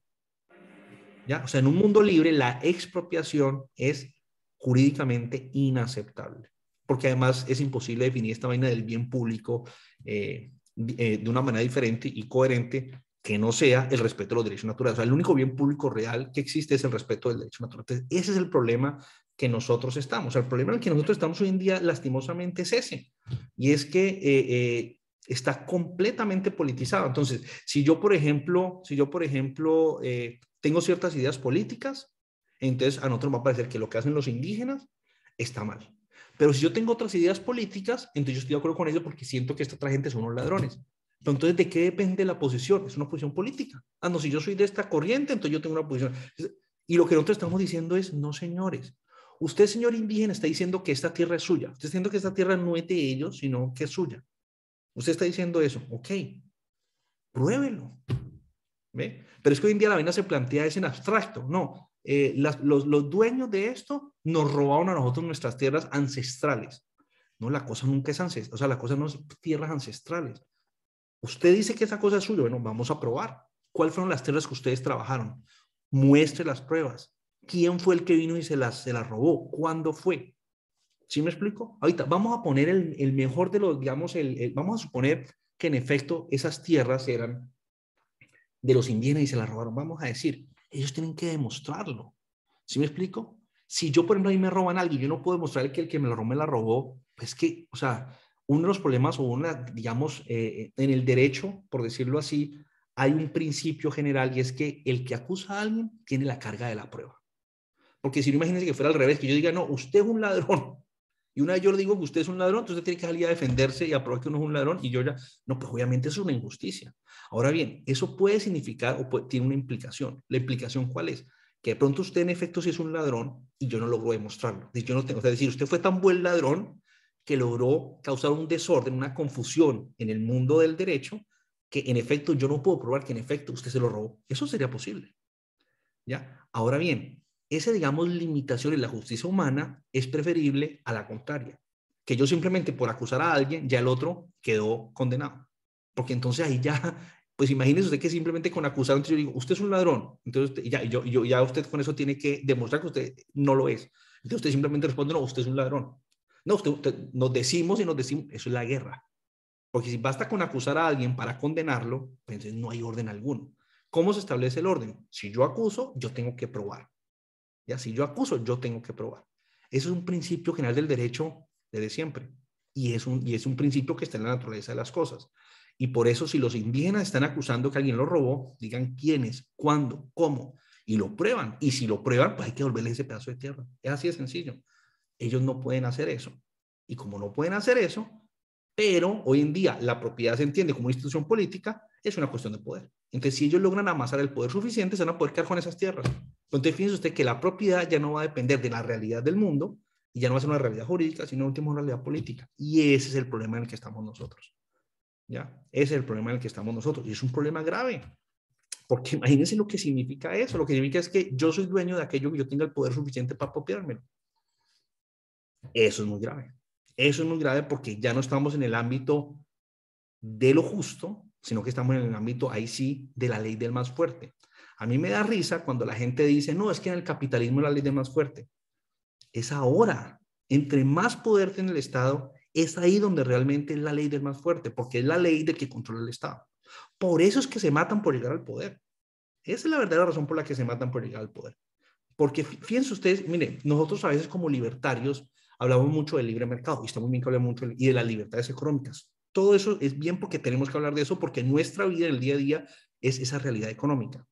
¿Ya? O sea, en un mundo libre, la expropiación es jurídicamente inaceptable porque además es imposible definir esta vaina del bien público eh, eh, de una manera diferente y coherente que no sea el respeto a los derechos naturales. O sea, el único bien público real que existe es el respeto del derecho natural. Entonces, ese es el problema que nosotros estamos. O sea, el problema en el que nosotros estamos hoy en día, lastimosamente, es ese. Y es que eh, está completamente politizado. Entonces, si yo, por ejemplo, si yo, por ejemplo, tengo ciertas ideas políticas, entonces a nosotros nos va a parecer que lo que hacen los indígenas está mal. Pero si yo tengo otras ideas políticas, entonces yo estoy de acuerdo con ellos porque siento que esta otra gente son unos ladrones. entonces, ¿de qué depende la posición? Es una posición política. Ah, no, si yo soy de esta corriente, entonces yo tengo una posición. Y lo que nosotros estamos diciendo es, no, señores. Usted, señor indígena, está diciendo que esta tierra es suya. Usted está diciendo que esta tierra no es de ellos, sino que es suya. Usted está diciendo eso. Ok, pruébelo. ¿Ve? Pero es que hoy en día la vaina se plantea es en abstracto. No, eh, los, dueños de esto nos robaron a nosotros nuestras tierras ancestrales. No, la cosa nunca es ancestral, o sea, la cosa no es tierras ancestrales. Usted dice que esa cosa es suya, bueno, vamos a probar. ¿Cuáles fueron las tierras que ustedes trabajaron? Muestre las pruebas. ¿Quién fue el que vino y se las, se robó? ¿Cuándo fue? ¿Sí me explico? Ahorita vamos a poner el, mejor de los, digamos, el, vamos a suponer que en efecto esas tierras eran de los indígenas y se las robaron. Vamos a decir, ellos tienen que demostrarlo. ¿Sí me explico? Si yo, por ejemplo, ahí me roban algo y yo no puedo demostrar que el que me lo robó me la robó, pues que, o sea, uno de los problemas o una, digamos, eh, en el derecho, por decirlo así, hay un principio general y es que el que acusa a alguien tiene la carga de la prueba. Porque si no, imagínense que fuera al revés, que yo diga, no, usted es un ladrón, y una vez yo le digo que usted es un ladrón, entonces usted tiene que salir a defenderse y a probar que uno es un ladrón. Y yo ya, no, pues obviamente eso es una injusticia. Ahora bien, eso puede significar o tiene una implicación. ¿La implicación cuál es? Que de pronto usted en efecto sí es un ladrón y yo no logro demostrarlo. Yo no tengo, es decir, usted fue tan buen ladrón que logró causar un desorden, una confusión en el mundo del derecho, que en efecto yo no puedo probar que en efecto usted se lo robó. Eso sería posible. ¿Ya? Ahora bien, esa, digamos, limitación en la justicia humana es preferible a la contraria, que yo simplemente por acusar a alguien, ya el otro quedó condenado. Porque entonces ahí ya, pues imagínese usted que simplemente con acusar, entonces yo digo, usted es un ladrón, entonces ya, yo, yo, ya usted con eso tiene que demostrar que usted no lo es. Entonces usted simplemente responde, no, usted es un ladrón. No, usted, nos decimos y nos decimos, eso es la guerra. Porque si basta con acusar a alguien para condenarlo, pues entonces no hay orden alguno. ¿Cómo se establece el orden? Si yo acuso, yo tengo que probar. Ya, si yo acuso, yo tengo que probar. eso es un principio general del derecho desde siempre. Y es, un, y es un principio que está en la naturaleza de las cosas. Y por eso, si los indígenas están acusando que alguien lo robó, digan quiénes, cuándo, cómo, y lo prueban. Y si lo prueban, pues hay que devolverle ese pedazo de tierra. Es así de sencillo. Ellos no pueden hacer eso. Y como no pueden hacer eso, pero hoy en día la propiedad se entiende como una institución política, es una cuestión de poder. Entonces, si ellos logran amasar el poder suficiente, se van a poder quedar con esas tierras. Entonces, fíjese usted que la propiedad ya no va a depender de la realidad del mundo y ya no va a ser una realidad jurídica, sino último una realidad política. Y ese es el problema en el que estamos nosotros. ¿Ya? Ese es el problema en el que estamos nosotros. Y es un problema grave. Porque imagínense lo que significa eso. Lo que significa es que yo soy dueño de aquello que yo tenga el poder suficiente para apropiármelo. Eso es muy grave. Eso es muy grave porque ya no estamos en el ámbito de lo justo, sino que estamos en el ámbito ahí sí de la ley del más fuerte. A mí me da risa cuando la gente dice, no, es que en el capitalismo la ley de más fuerte. Es ahora. Entre más poder tiene el Estado, es ahí donde realmente es la ley del más fuerte, porque es la ley del que controla el Estado. Por eso es que se matan por llegar al poder. Esa es la verdadera razón por la que se matan por llegar al poder. Porque fíjense ustedes, miren, nosotros a veces como libertarios hablamos mucho del libre mercado y estamos muy bien que hablamos mucho y de las libertades económicas. Todo eso es bien porque tenemos que hablar de eso porque nuestra vida en el día a día es esa realidad económica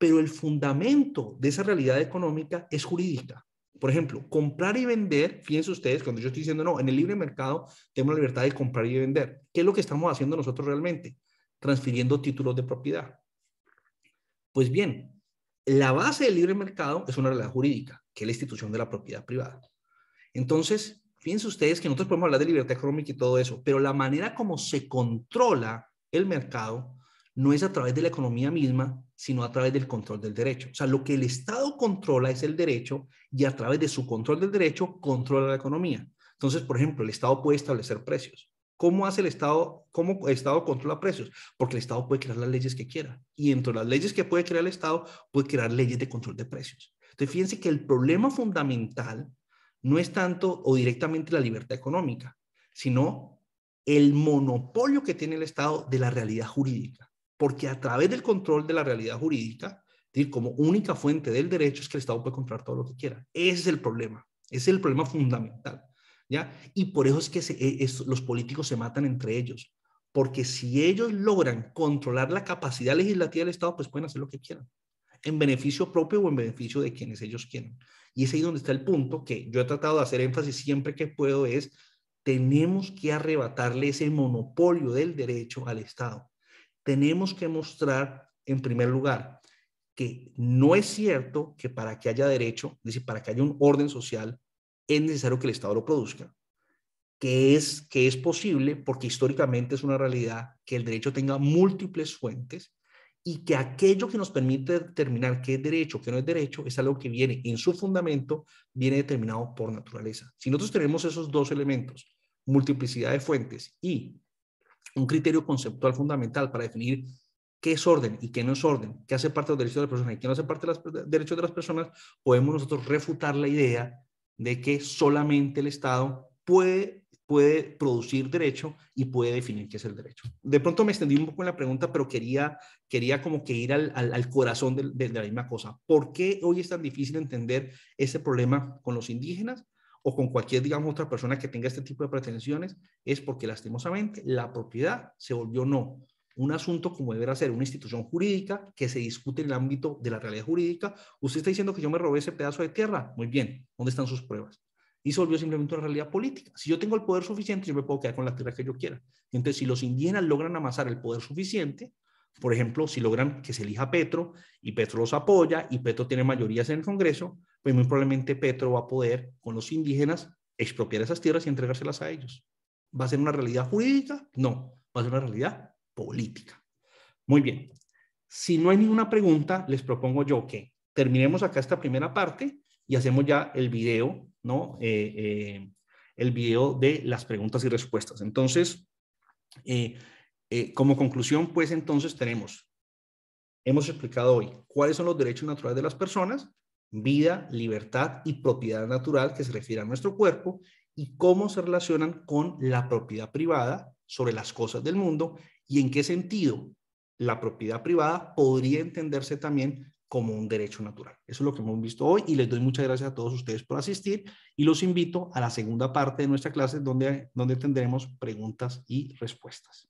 pero el fundamento de esa realidad económica es jurídica. Por ejemplo, comprar y vender, fíjense ustedes, cuando yo estoy diciendo, no, en el libre mercado tenemos la libertad de comprar y vender. ¿Qué es lo que estamos haciendo nosotros realmente? Transfiriendo títulos de propiedad. Pues bien, la base del libre mercado es una realidad jurídica, que es la institución de la propiedad privada. Entonces, fíjense ustedes que nosotros podemos hablar de libertad económica y todo eso, pero la manera como se controla el mercado no es a través de la economía misma, sino a través del control del derecho. O sea, lo que el Estado controla es el derecho y a través de su control del derecho controla la economía. Entonces, por ejemplo, el Estado puede establecer precios. ¿Cómo hace el Estado? ¿Cómo el Estado controla precios? Porque el Estado puede crear las leyes que quiera. Y entre las leyes que puede crear el Estado, puede crear leyes de control de precios. Entonces, fíjense que el problema fundamental no es tanto o directamente la libertad económica, sino el monopolio que tiene el Estado de la realidad jurídica porque a través del control de la realidad jurídica, como única fuente del derecho es que el Estado puede comprar todo lo que quiera. Ese es el problema, ese es el problema fundamental. ¿ya? Y por eso es que eh, los políticos se matan entre ellos, porque si ellos logran controlar la capacidad legislativa del Estado, pues pueden hacer lo que quieran, en beneficio propio o en beneficio de quienes ellos quieran. Y es ahí donde está el punto que yo he tratado de hacer énfasis siempre que puedo, es tenemos que arrebatarle ese monopolio del derecho al Estado tenemos que mostrar, en primer lugar, que no es cierto que para que haya derecho, es decir, para que haya un orden social, es necesario que el Estado lo produzca, que es, que es posible porque históricamente es una realidad que el derecho tenga múltiples fuentes y que aquello que nos permite determinar qué es derecho, qué no es derecho, es algo que viene en su fundamento, viene determinado por naturaleza. Si nosotros tenemos esos dos elementos, multiplicidad de fuentes y un criterio conceptual fundamental para definir qué es orden y qué no es orden, qué hace parte de los derechos de las personas y qué no hace parte de los derechos de las personas, podemos nosotros refutar la idea de que solamente el Estado puede, puede producir derecho y puede definir qué es el derecho. De pronto me extendí un poco en la pregunta, pero quería, quería como que ir al, corazón de, de la misma cosa. ¿Por qué hoy es tan difícil entender ese problema con los indígenas? o con cualquier, digamos, otra persona que tenga este tipo de pretensiones, es porque lastimosamente la propiedad se volvió no un asunto como deberá ser una institución jurídica que se discute en el ámbito de la realidad jurídica. Usted está diciendo que yo me robé ese pedazo de tierra. Muy bien, ¿dónde están sus pruebas? Y se volvió simplemente una realidad política. Si yo tengo el poder suficiente, yo me puedo quedar con la tierra que yo quiera. Entonces, si los indígenas logran amasar el poder suficiente, por ejemplo, si logran que se elija Petro y Petro los apoya y Petro tiene mayorías en el Congreso, pues muy probablemente Petro va a poder con los indígenas expropiar esas tierras y entregárselas a ellos. ¿Va a ser una realidad jurídica? No, va a ser una realidad política. Muy bien. Si no hay ninguna pregunta, les propongo yo que terminemos acá esta primera parte y hacemos ya el video, ¿no? Eh, eh, el video de las preguntas y respuestas. Entonces, eh, como conclusión, pues entonces tenemos, hemos explicado hoy cuáles son los derechos naturales de las personas, vida, libertad y propiedad natural que se refiere a nuestro cuerpo y cómo se relacionan con la propiedad privada sobre las cosas del mundo y en qué sentido la propiedad privada podría entenderse también como un derecho natural. Eso es lo que hemos visto hoy y les doy muchas gracias a todos ustedes por asistir y los invito a la segunda parte de nuestra clase donde, donde tendremos preguntas y respuestas.